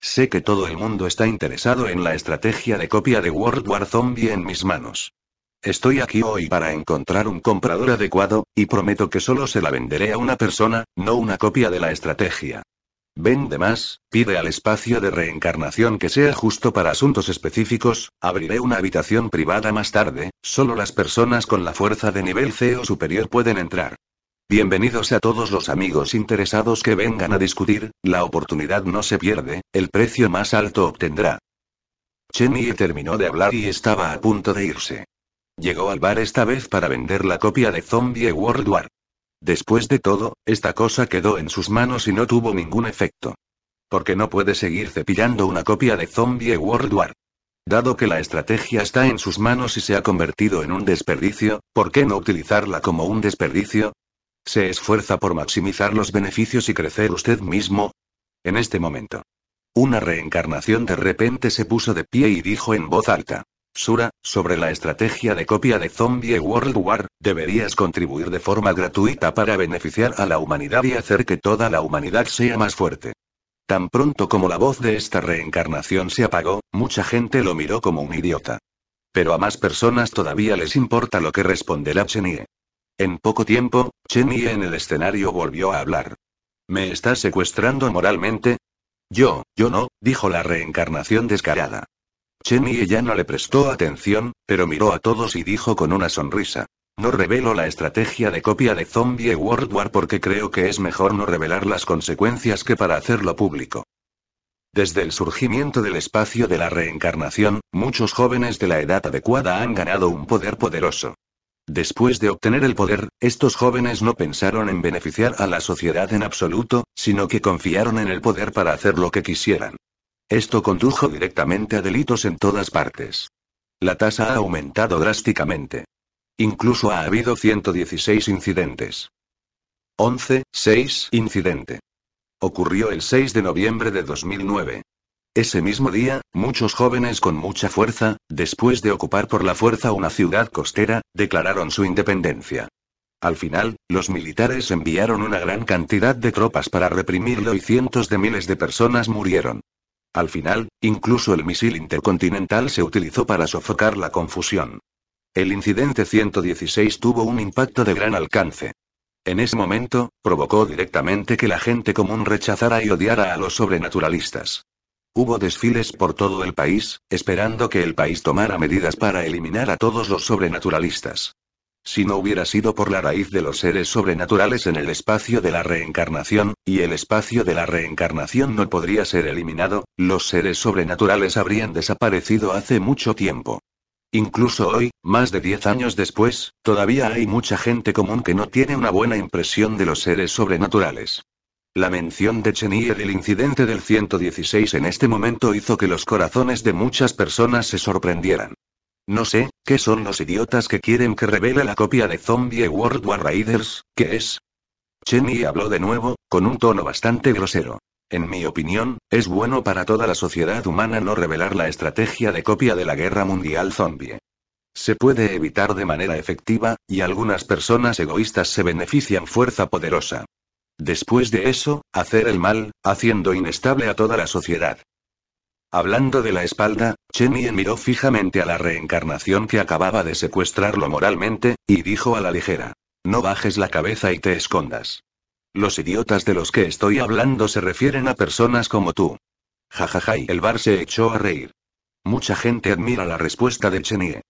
Sé que todo el mundo está interesado en la estrategia de copia de World War Zombie en mis manos. Estoy aquí hoy para encontrar un comprador adecuado, y prometo que solo se la venderé a una persona, no una copia de la estrategia. Vende más, pide al espacio de reencarnación que sea justo para asuntos específicos, abriré una habitación privada más tarde, solo las personas con la fuerza de nivel C o superior pueden entrar. Bienvenidos a todos los amigos interesados que vengan a discutir, la oportunidad no se pierde, el precio más alto obtendrá. Chenny terminó de hablar y estaba a punto de irse. Llegó al bar esta vez para vender la copia de Zombie World War. Después de todo, esta cosa quedó en sus manos y no tuvo ningún efecto. Porque no puede seguir cepillando una copia de Zombie World War. Dado que la estrategia está en sus manos y se ha convertido en un desperdicio, ¿por qué no utilizarla como un desperdicio? ¿Se esfuerza por maximizar los beneficios y crecer usted mismo? En este momento. Una reencarnación de repente se puso de pie y dijo en voz alta. Sura, sobre la estrategia de copia de Zombie World War, deberías contribuir de forma gratuita para beneficiar a la humanidad y hacer que toda la humanidad sea más fuerte. Tan pronto como la voz de esta reencarnación se apagó, mucha gente lo miró como un idiota. Pero a más personas todavía les importa lo que responde la Chenie. En poco tiempo, Chenie en el escenario volvió a hablar. ¿Me estás secuestrando moralmente? Yo, yo no, dijo la reencarnación descarada y ya no le prestó atención, pero miró a todos y dijo con una sonrisa. No revelo la estrategia de copia de Zombie World War porque creo que es mejor no revelar las consecuencias que para hacerlo público. Desde el surgimiento del espacio de la reencarnación, muchos jóvenes de la edad adecuada han ganado un poder poderoso. Después de obtener el poder, estos jóvenes no pensaron en beneficiar a la sociedad en absoluto, sino que confiaron en el poder para hacer lo que quisieran. Esto condujo directamente a delitos en todas partes. La tasa ha aumentado drásticamente. Incluso ha habido 116 incidentes. 11, 6 incidente. Ocurrió el 6 de noviembre de 2009. Ese mismo día, muchos jóvenes con mucha fuerza, después de ocupar por la fuerza una ciudad costera, declararon su independencia. Al final, los militares enviaron una gran cantidad de tropas para reprimirlo y cientos de miles de personas murieron. Al final, incluso el misil intercontinental se utilizó para sofocar la confusión. El incidente 116 tuvo un impacto de gran alcance. En ese momento, provocó directamente que la gente común rechazara y odiara a los sobrenaturalistas. Hubo desfiles por todo el país, esperando que el país tomara medidas para eliminar a todos los sobrenaturalistas. Si no hubiera sido por la raíz de los seres sobrenaturales en el espacio de la reencarnación, y el espacio de la reencarnación no podría ser eliminado, los seres sobrenaturales habrían desaparecido hace mucho tiempo. Incluso hoy, más de 10 años después, todavía hay mucha gente común que no tiene una buena impresión de los seres sobrenaturales. La mención de Chenier del incidente del 116 en este momento hizo que los corazones de muchas personas se sorprendieran. No sé, ¿qué son los idiotas que quieren que revele la copia de Zombie World War Raiders? ¿Qué es? Cheney habló de nuevo, con un tono bastante grosero. En mi opinión, es bueno para toda la sociedad humana no revelar la estrategia de copia de la guerra mundial zombie. Se puede evitar de manera efectiva, y algunas personas egoístas se benefician fuerza poderosa. Después de eso, hacer el mal, haciendo inestable a toda la sociedad. Hablando de la espalda, Chen miró fijamente a la reencarnación que acababa de secuestrarlo moralmente, y dijo a la ligera. No bajes la cabeza y te escondas. Los idiotas de los que estoy hablando se refieren a personas como tú. Jajaja el bar se echó a reír. Mucha gente admira la respuesta de Chen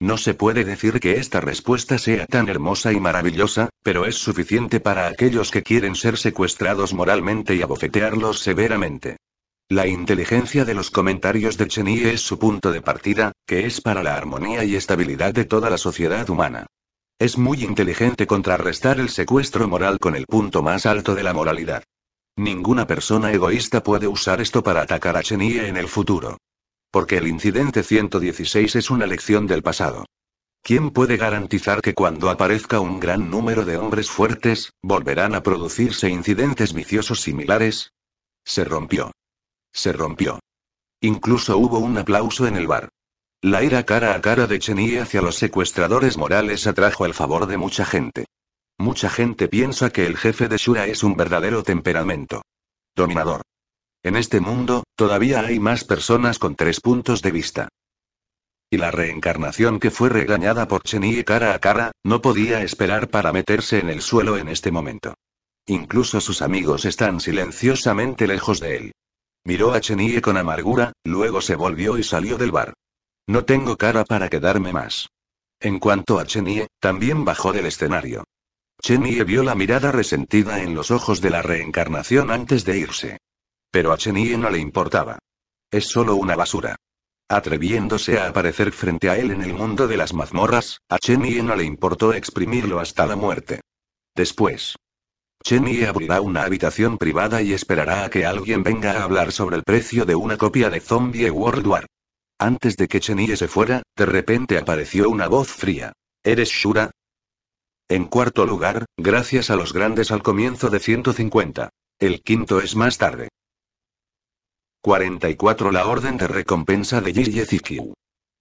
No se puede decir que esta respuesta sea tan hermosa y maravillosa, pero es suficiente para aquellos que quieren ser secuestrados moralmente y abofetearlos severamente. La inteligencia de los comentarios de Chenie es su punto de partida, que es para la armonía y estabilidad de toda la sociedad humana. Es muy inteligente contrarrestar el secuestro moral con el punto más alto de la moralidad. Ninguna persona egoísta puede usar esto para atacar a Chenie en el futuro. Porque el incidente 116 es una lección del pasado. ¿Quién puede garantizar que cuando aparezca un gran número de hombres fuertes, volverán a producirse incidentes viciosos similares? Se rompió. Se rompió. Incluso hubo un aplauso en el bar. La ira cara a cara de y hacia los secuestradores morales atrajo el favor de mucha gente. Mucha gente piensa que el jefe de Shura es un verdadero temperamento. Dominador. En este mundo, todavía hay más personas con tres puntos de vista. Y la reencarnación que fue regañada por y cara a cara, no podía esperar para meterse en el suelo en este momento. Incluso sus amigos están silenciosamente lejos de él. Miró a Chenie con amargura, luego se volvió y salió del bar. No tengo cara para quedarme más. En cuanto a Chenie, también bajó del escenario. Chenie vio la mirada resentida en los ojos de la reencarnación antes de irse. Pero a Chenie no le importaba. Es solo una basura. Atreviéndose a aparecer frente a él en el mundo de las mazmorras, a Chenie no le importó exprimirlo hasta la muerte. Después, Chenille abrirá una habitación privada y esperará a que alguien venga a hablar sobre el precio de una copia de Zombie World War. Antes de que Chenille se fuera, de repente apareció una voz fría. ¿Eres Shura? En cuarto lugar, gracias a los grandes al comienzo de 150. El quinto es más tarde. 44. La orden de recompensa de Jiye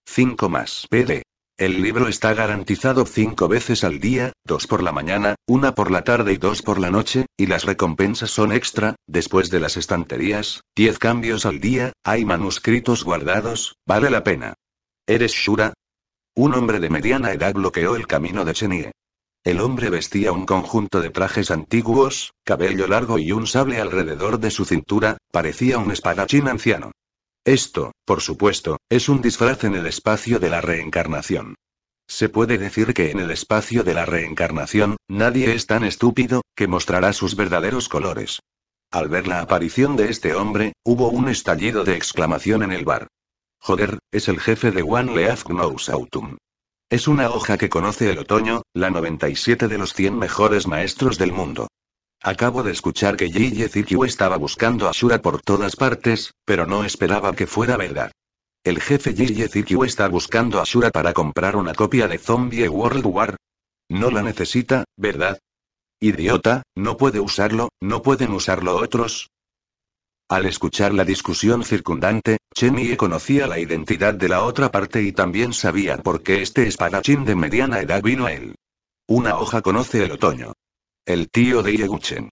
5 más PD. El libro está garantizado cinco veces al día, dos por la mañana, una por la tarde y dos por la noche, y las recompensas son extra, después de las estanterías, diez cambios al día, hay manuscritos guardados, vale la pena. ¿Eres Shura? Un hombre de mediana edad bloqueó el camino de Chenie. El hombre vestía un conjunto de trajes antiguos, cabello largo y un sable alrededor de su cintura, parecía un espadachín anciano. Esto, por supuesto, es un disfraz en el espacio de la reencarnación. Se puede decir que en el espacio de la reencarnación, nadie es tan estúpido, que mostrará sus verdaderos colores. Al ver la aparición de este hombre, hubo un estallido de exclamación en el bar. Joder, es el jefe de One Leaf Knows Autumn. Es una hoja que conoce el otoño, la 97 de los 100 mejores maestros del mundo. Acabo de escuchar que Zikyu estaba buscando a Shura por todas partes, pero no esperaba que fuera verdad. El jefe Zikyu está buscando a Shura para comprar una copia de Zombie World War. No la necesita, ¿verdad? Idiota, no puede usarlo, no pueden usarlo otros, al escuchar la discusión circundante, Chemie conocía la identidad de la otra parte y también sabía por qué este espadachín de mediana edad vino a él. Una hoja conoce el otoño. El tío de Yeguchen.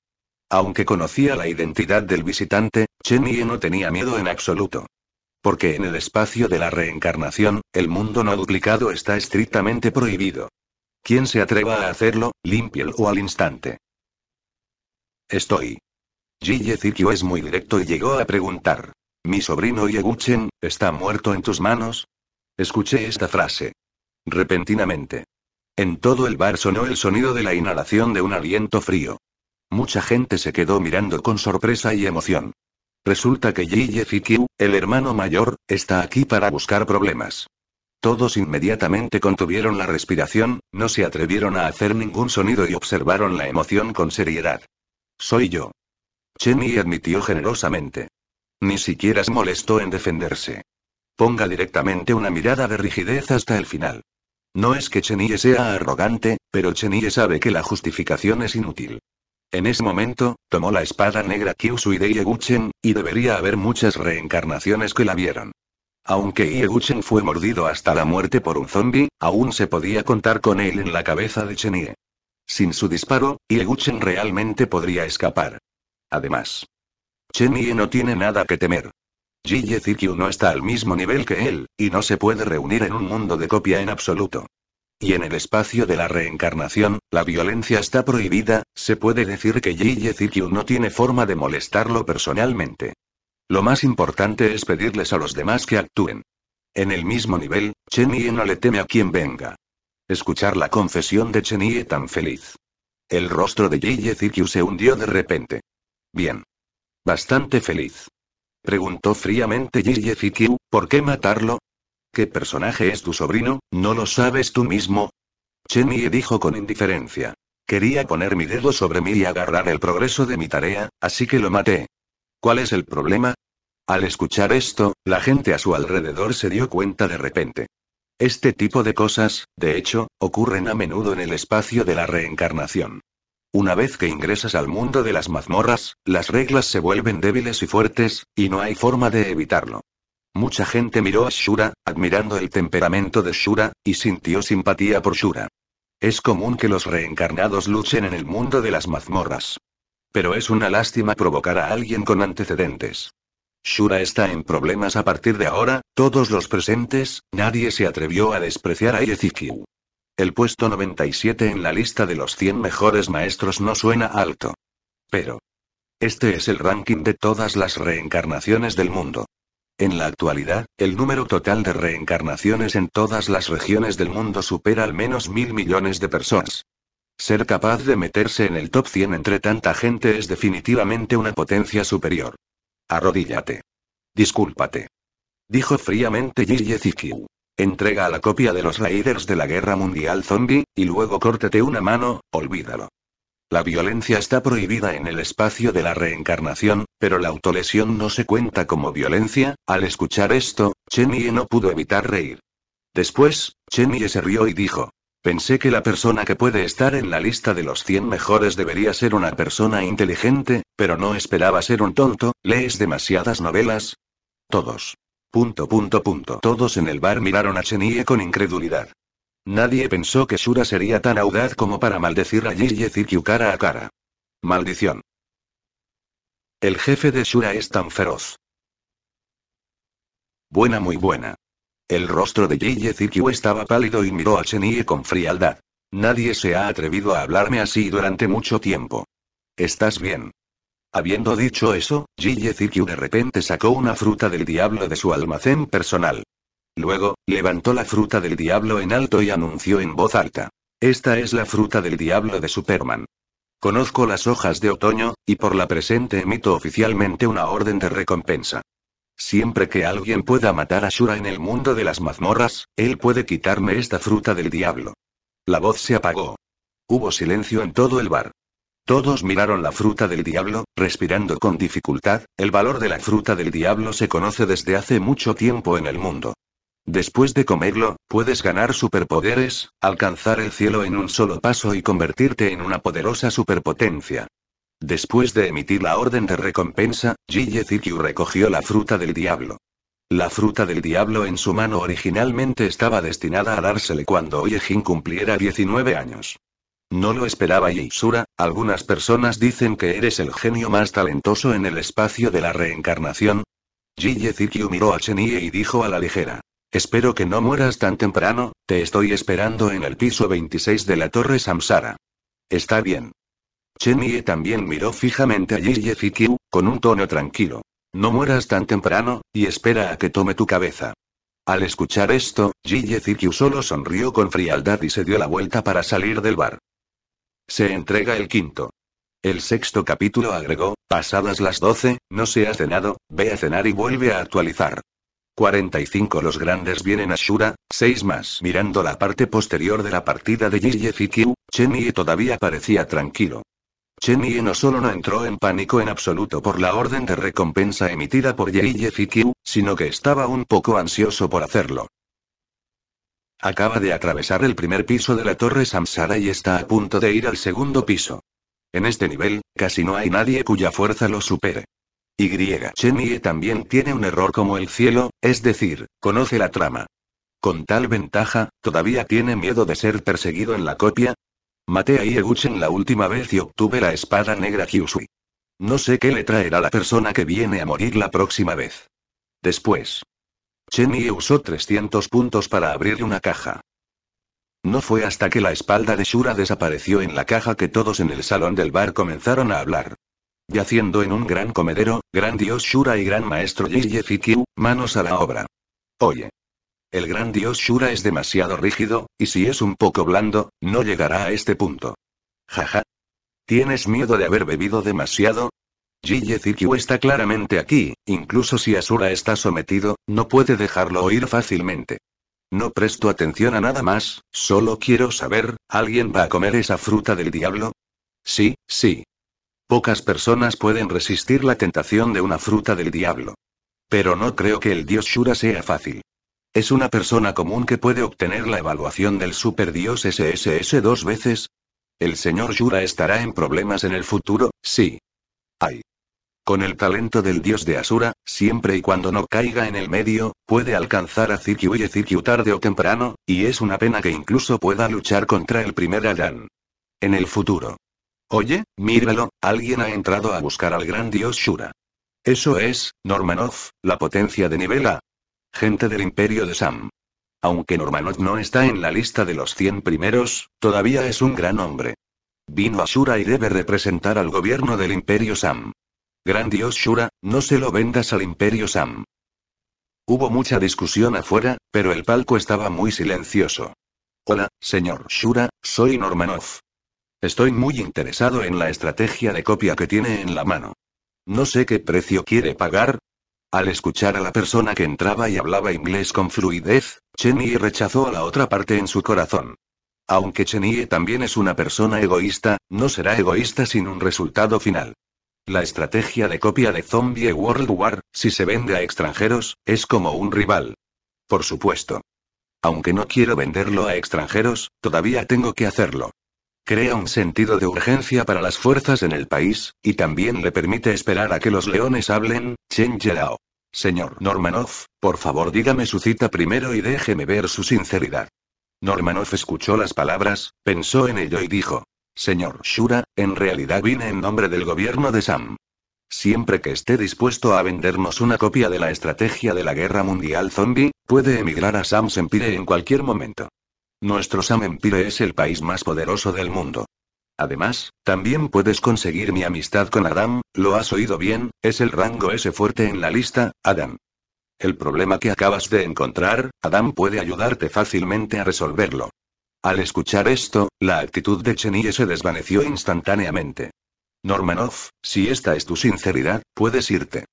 Aunque conocía la identidad del visitante, Chen Ye no tenía miedo en absoluto. Porque en el espacio de la reencarnación, el mundo no duplicado está estrictamente prohibido. Quien se atreva a hacerlo, o al instante. Estoy. Ji Zikyo es muy directo y llegó a preguntar. Mi sobrino Yeguchen, ¿está muerto en tus manos? Escuché esta frase. Repentinamente. En todo el bar sonó el sonido de la inhalación de un aliento frío. Mucha gente se quedó mirando con sorpresa y emoción. Resulta que y Fikiu, el hermano mayor, está aquí para buscar problemas. Todos inmediatamente contuvieron la respiración, no se atrevieron a hacer ningún sonido y observaron la emoción con seriedad. Soy yo. Chen Yi admitió generosamente. Ni siquiera se molestó en defenderse. Ponga directamente una mirada de rigidez hasta el final. No es que Chenille sea arrogante, pero Chenille sabe que la justificación es inútil. En ese momento, tomó la espada negra Kyusui de Ieguchen, y debería haber muchas reencarnaciones que la vieron. Aunque Ieguchen fue mordido hasta la muerte por un zombi, aún se podía contar con él en la cabeza de Chenille. Sin su disparo, yeguchen realmente podría escapar. Además, Chenille no tiene nada que temer. Jiye Zikyu no está al mismo nivel que él, y no se puede reunir en un mundo de copia en absoluto. Y en el espacio de la reencarnación, la violencia está prohibida, se puede decir que Jiye Zikyu no tiene forma de molestarlo personalmente. Lo más importante es pedirles a los demás que actúen. En el mismo nivel, Chen Yi no le teme a quien venga. Escuchar la confesión de Chen Chenie tan feliz. El rostro de Jiye Zikyu se hundió de repente. Bien. Bastante feliz. Preguntó fríamente Gilles ¿por qué matarlo? ¿Qué personaje es tu sobrino, no lo sabes tú mismo? Chenye dijo con indiferencia. Quería poner mi dedo sobre mí y agarrar el progreso de mi tarea, así que lo maté. ¿Cuál es el problema? Al escuchar esto, la gente a su alrededor se dio cuenta de repente. Este tipo de cosas, de hecho, ocurren a menudo en el espacio de la reencarnación. Una vez que ingresas al mundo de las mazmorras, las reglas se vuelven débiles y fuertes, y no hay forma de evitarlo. Mucha gente miró a Shura, admirando el temperamento de Shura, y sintió simpatía por Shura. Es común que los reencarnados luchen en el mundo de las mazmorras. Pero es una lástima provocar a alguien con antecedentes. Shura está en problemas a partir de ahora, todos los presentes, nadie se atrevió a despreciar a el puesto 97 en la lista de los 100 mejores maestros no suena alto. Pero. Este es el ranking de todas las reencarnaciones del mundo. En la actualidad, el número total de reencarnaciones en todas las regiones del mundo supera al menos mil millones de personas. Ser capaz de meterse en el top 100 entre tanta gente es definitivamente una potencia superior. Arrodíllate. Discúlpate. Dijo fríamente Jiye Entrega la copia de los Raiders de la Guerra Mundial Zombie, y luego córtate una mano, olvídalo. La violencia está prohibida en el espacio de la reencarnación, pero la autolesión no se cuenta como violencia. Al escuchar esto, Chenye no pudo evitar reír. Después, Chenye se rió y dijo: Pensé que la persona que puede estar en la lista de los 100 mejores debería ser una persona inteligente, pero no esperaba ser un tonto. ¿Lees demasiadas novelas? Todos. Punto punto punto. Todos en el bar miraron a Chenille con incredulidad. Nadie pensó que Shura sería tan audaz como para maldecir a Zikyu cara a cara. Maldición. El jefe de Shura es tan feroz. Buena muy buena. El rostro de Zikyu estaba pálido y miró a Chenille con frialdad. Nadie se ha atrevido a hablarme así durante mucho tiempo. ¿Estás bien? Habiendo dicho eso, Zikyu de repente sacó una fruta del diablo de su almacén personal. Luego, levantó la fruta del diablo en alto y anunció en voz alta. Esta es la fruta del diablo de Superman. Conozco las hojas de otoño, y por la presente emito oficialmente una orden de recompensa. Siempre que alguien pueda matar a Shura en el mundo de las mazmorras, él puede quitarme esta fruta del diablo. La voz se apagó. Hubo silencio en todo el bar. Todos miraron la fruta del diablo, respirando con dificultad, el valor de la fruta del diablo se conoce desde hace mucho tiempo en el mundo. Después de comerlo, puedes ganar superpoderes, alcanzar el cielo en un solo paso y convertirte en una poderosa superpotencia. Después de emitir la orden de recompensa, Jiye Zikyu recogió la fruta del diablo. La fruta del diablo en su mano originalmente estaba destinada a dársele cuando Oye Jin cumpliera 19 años. No lo esperaba Yisura. algunas personas dicen que eres el genio más talentoso en el espacio de la reencarnación. Jiye miró a Chenye y dijo a la ligera. Espero que no mueras tan temprano, te estoy esperando en el piso 26 de la Torre Samsara. Está bien. Chenye también miró fijamente a Jiye Zikyu, con un tono tranquilo. No mueras tan temprano, y espera a que tome tu cabeza. Al escuchar esto, Jiye Zikyu solo sonrió con frialdad y se dio la vuelta para salir del bar. Se entrega el quinto. El sexto capítulo agregó, pasadas las 12, no se ha cenado, ve a cenar y vuelve a actualizar. 45 Los grandes vienen a Shura, 6 más. Mirando la parte posterior de la partida de Jiye Chen Yi todavía parecía tranquilo. Chen Yi no solo no entró en pánico en absoluto por la orden de recompensa emitida por Yi sino que estaba un poco ansioso por hacerlo. Acaba de atravesar el primer piso de la torre Samsara y está a punto de ir al segundo piso. En este nivel, casi no hay nadie cuya fuerza lo supere. Y Chenye también tiene un error como el cielo, es decir, conoce la trama. Con tal ventaja, ¿todavía tiene miedo de ser perseguido en la copia? Matea a Ieguchen la última vez y obtuve la espada negra Kyushui. No sé qué le traerá la persona que viene a morir la próxima vez. Después, Chen Yi usó 300 puntos para abrir una caja. No fue hasta que la espalda de Shura desapareció en la caja que todos en el salón del bar comenzaron a hablar. Yaciendo en un gran comedero, gran dios Shura y gran maestro Yiye manos a la obra. Oye. El gran dios Shura es demasiado rígido, y si es un poco blando, no llegará a este punto. Jaja. ¿Tienes miedo de haber bebido demasiado? Zikyu está claramente aquí, incluso si Asura está sometido, no puede dejarlo oír fácilmente. No presto atención a nada más, solo quiero saber, ¿alguien va a comer esa fruta del diablo? Sí, sí. Pocas personas pueden resistir la tentación de una fruta del diablo. Pero no creo que el dios Shura sea fácil. Es una persona común que puede obtener la evaluación del super dios SSS dos veces. El señor Shura estará en problemas en el futuro, sí. Ay. Con el talento del dios de Asura, siempre y cuando no caiga en el medio, puede alcanzar a Zikyu y Zikyu tarde o temprano, y es una pena que incluso pueda luchar contra el primer Adán. En el futuro. Oye, míralo, alguien ha entrado a buscar al gran dios Shura. Eso es, Normanov, la potencia de nivel Gente del imperio de Sam. Aunque Normanov no está en la lista de los 100 primeros, todavía es un gran hombre. Vino Asura y debe representar al gobierno del imperio Sam. Gran Dios Shura, no se lo vendas al Imperio Sam. Hubo mucha discusión afuera, pero el palco estaba muy silencioso. Hola, señor Shura, soy Normanov. Estoy muy interesado en la estrategia de copia que tiene en la mano. No sé qué precio quiere pagar. Al escuchar a la persona que entraba y hablaba inglés con fluidez, Cheney rechazó a la otra parte en su corazón. Aunque Chenie también es una persona egoísta, no será egoísta sin un resultado final. La estrategia de copia de Zombie World War, si se vende a extranjeros, es como un rival. Por supuesto. Aunque no quiero venderlo a extranjeros, todavía tengo que hacerlo. Crea un sentido de urgencia para las fuerzas en el país, y también le permite esperar a que los leones hablen, Chen Yelao. Señor Normanov, por favor dígame su cita primero y déjeme ver su sinceridad. Normanov escuchó las palabras, pensó en ello y dijo, Señor Shura, en realidad vine en nombre del gobierno de Sam. Siempre que esté dispuesto a vendernos una copia de la estrategia de la guerra mundial zombie, puede emigrar a Sam's Empire en cualquier momento. Nuestro Sam Empire es el país más poderoso del mundo. Además, también puedes conseguir mi amistad con Adam, lo has oído bien, es el rango S fuerte en la lista, Adam. El problema que acabas de encontrar, Adam puede ayudarte fácilmente a resolverlo. Al escuchar esto, la actitud de Chenille se desvaneció instantáneamente. Normanov, si esta es tu sinceridad, puedes irte.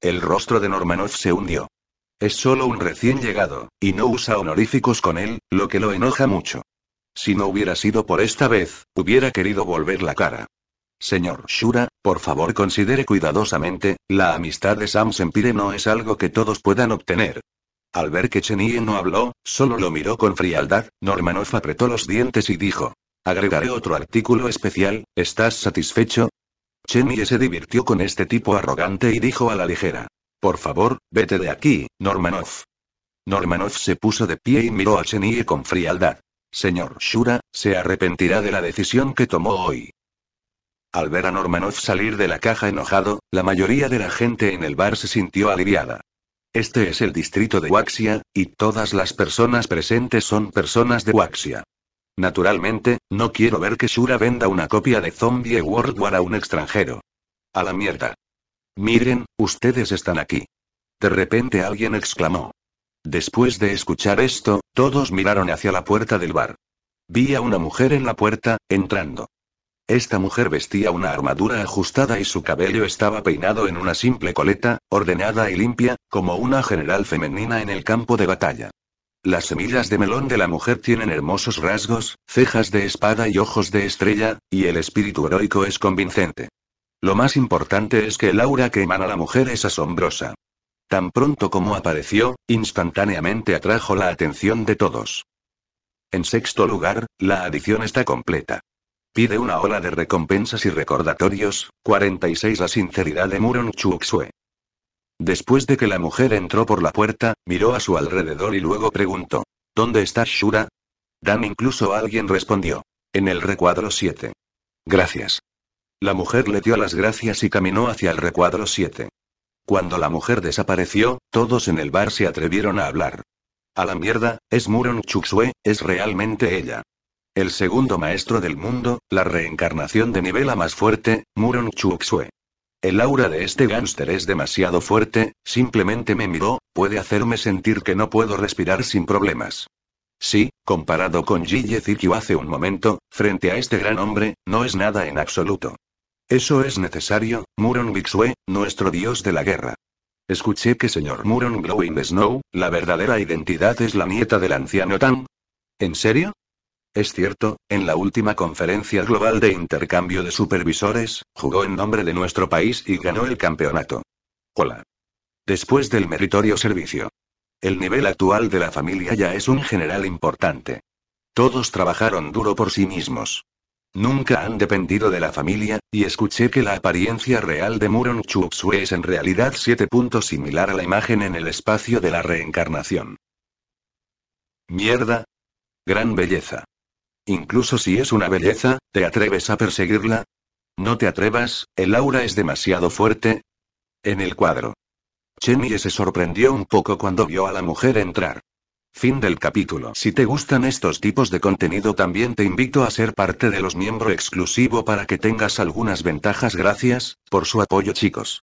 El rostro de Normanov se hundió. Es solo un recién llegado, y no usa honoríficos con él, lo que lo enoja mucho. Si no hubiera sido por esta vez, hubiera querido volver la cara. Señor Shura, por favor considere cuidadosamente, la amistad de Sam Sempire no es algo que todos puedan obtener. Al ver que Chenille no habló, solo lo miró con frialdad, Normanov apretó los dientes y dijo. Agregaré otro artículo especial, ¿estás satisfecho? Chenille se divirtió con este tipo arrogante y dijo a la ligera. Por favor, vete de aquí, Normanov. Normanov se puso de pie y miró a Chenie con frialdad. Señor Shura, se arrepentirá de la decisión que tomó hoy. Al ver a Normanov salir de la caja enojado, la mayoría de la gente en el bar se sintió aliviada. Este es el distrito de Waxia, y todas las personas presentes son personas de Waxia. Naturalmente, no quiero ver que Shura venda una copia de Zombie World War a un extranjero. A la mierda. Miren, ustedes están aquí. De repente alguien exclamó. Después de escuchar esto, todos miraron hacia la puerta del bar. Vi a una mujer en la puerta, entrando. Esta mujer vestía una armadura ajustada y su cabello estaba peinado en una simple coleta, ordenada y limpia, como una general femenina en el campo de batalla. Las semillas de melón de la mujer tienen hermosos rasgos, cejas de espada y ojos de estrella, y el espíritu heroico es convincente. Lo más importante es que el aura que emana la mujer es asombrosa. Tan pronto como apareció, instantáneamente atrajo la atención de todos. En sexto lugar, la adición está completa. Pide una ola de recompensas y recordatorios. 46 La sinceridad de Muron Chuxue. Después de que la mujer entró por la puerta, miró a su alrededor y luego preguntó: ¿Dónde está Shura? Dan incluso alguien respondió: En el recuadro 7. Gracias. La mujer le dio las gracias y caminó hacia el recuadro 7. Cuando la mujer desapareció, todos en el bar se atrevieron a hablar. A la mierda, es Muron Chuxue, es realmente ella. El segundo maestro del mundo, la reencarnación de Nivela más fuerte, Muron Chuxue. El aura de este gánster es demasiado fuerte, simplemente me miró, puede hacerme sentir que no puedo respirar sin problemas. Sí, comparado con Jiye Zikyu hace un momento, frente a este gran hombre, no es nada en absoluto. Eso es necesario, Muron Bixue, nuestro dios de la guerra. Escuché que señor Muron Glowing Snow, la verdadera identidad es la nieta del anciano Tan. ¿En serio? Es cierto, en la última conferencia global de intercambio de supervisores, jugó en nombre de nuestro país y ganó el campeonato. Hola. Después del meritorio servicio. El nivel actual de la familia ya es un general importante. Todos trabajaron duro por sí mismos. Nunca han dependido de la familia, y escuché que la apariencia real de Muron Chuxue es en realidad siete puntos similar a la imagen en el espacio de la reencarnación. Mierda. Gran belleza. Incluso si es una belleza, ¿te atreves a perseguirla? No te atrevas, el aura es demasiado fuerte. En el cuadro. Chemie se sorprendió un poco cuando vio a la mujer entrar. Fin del capítulo. Si te gustan estos tipos de contenido también te invito a ser parte de los miembro exclusivo para que tengas algunas ventajas. Gracias, por su apoyo chicos.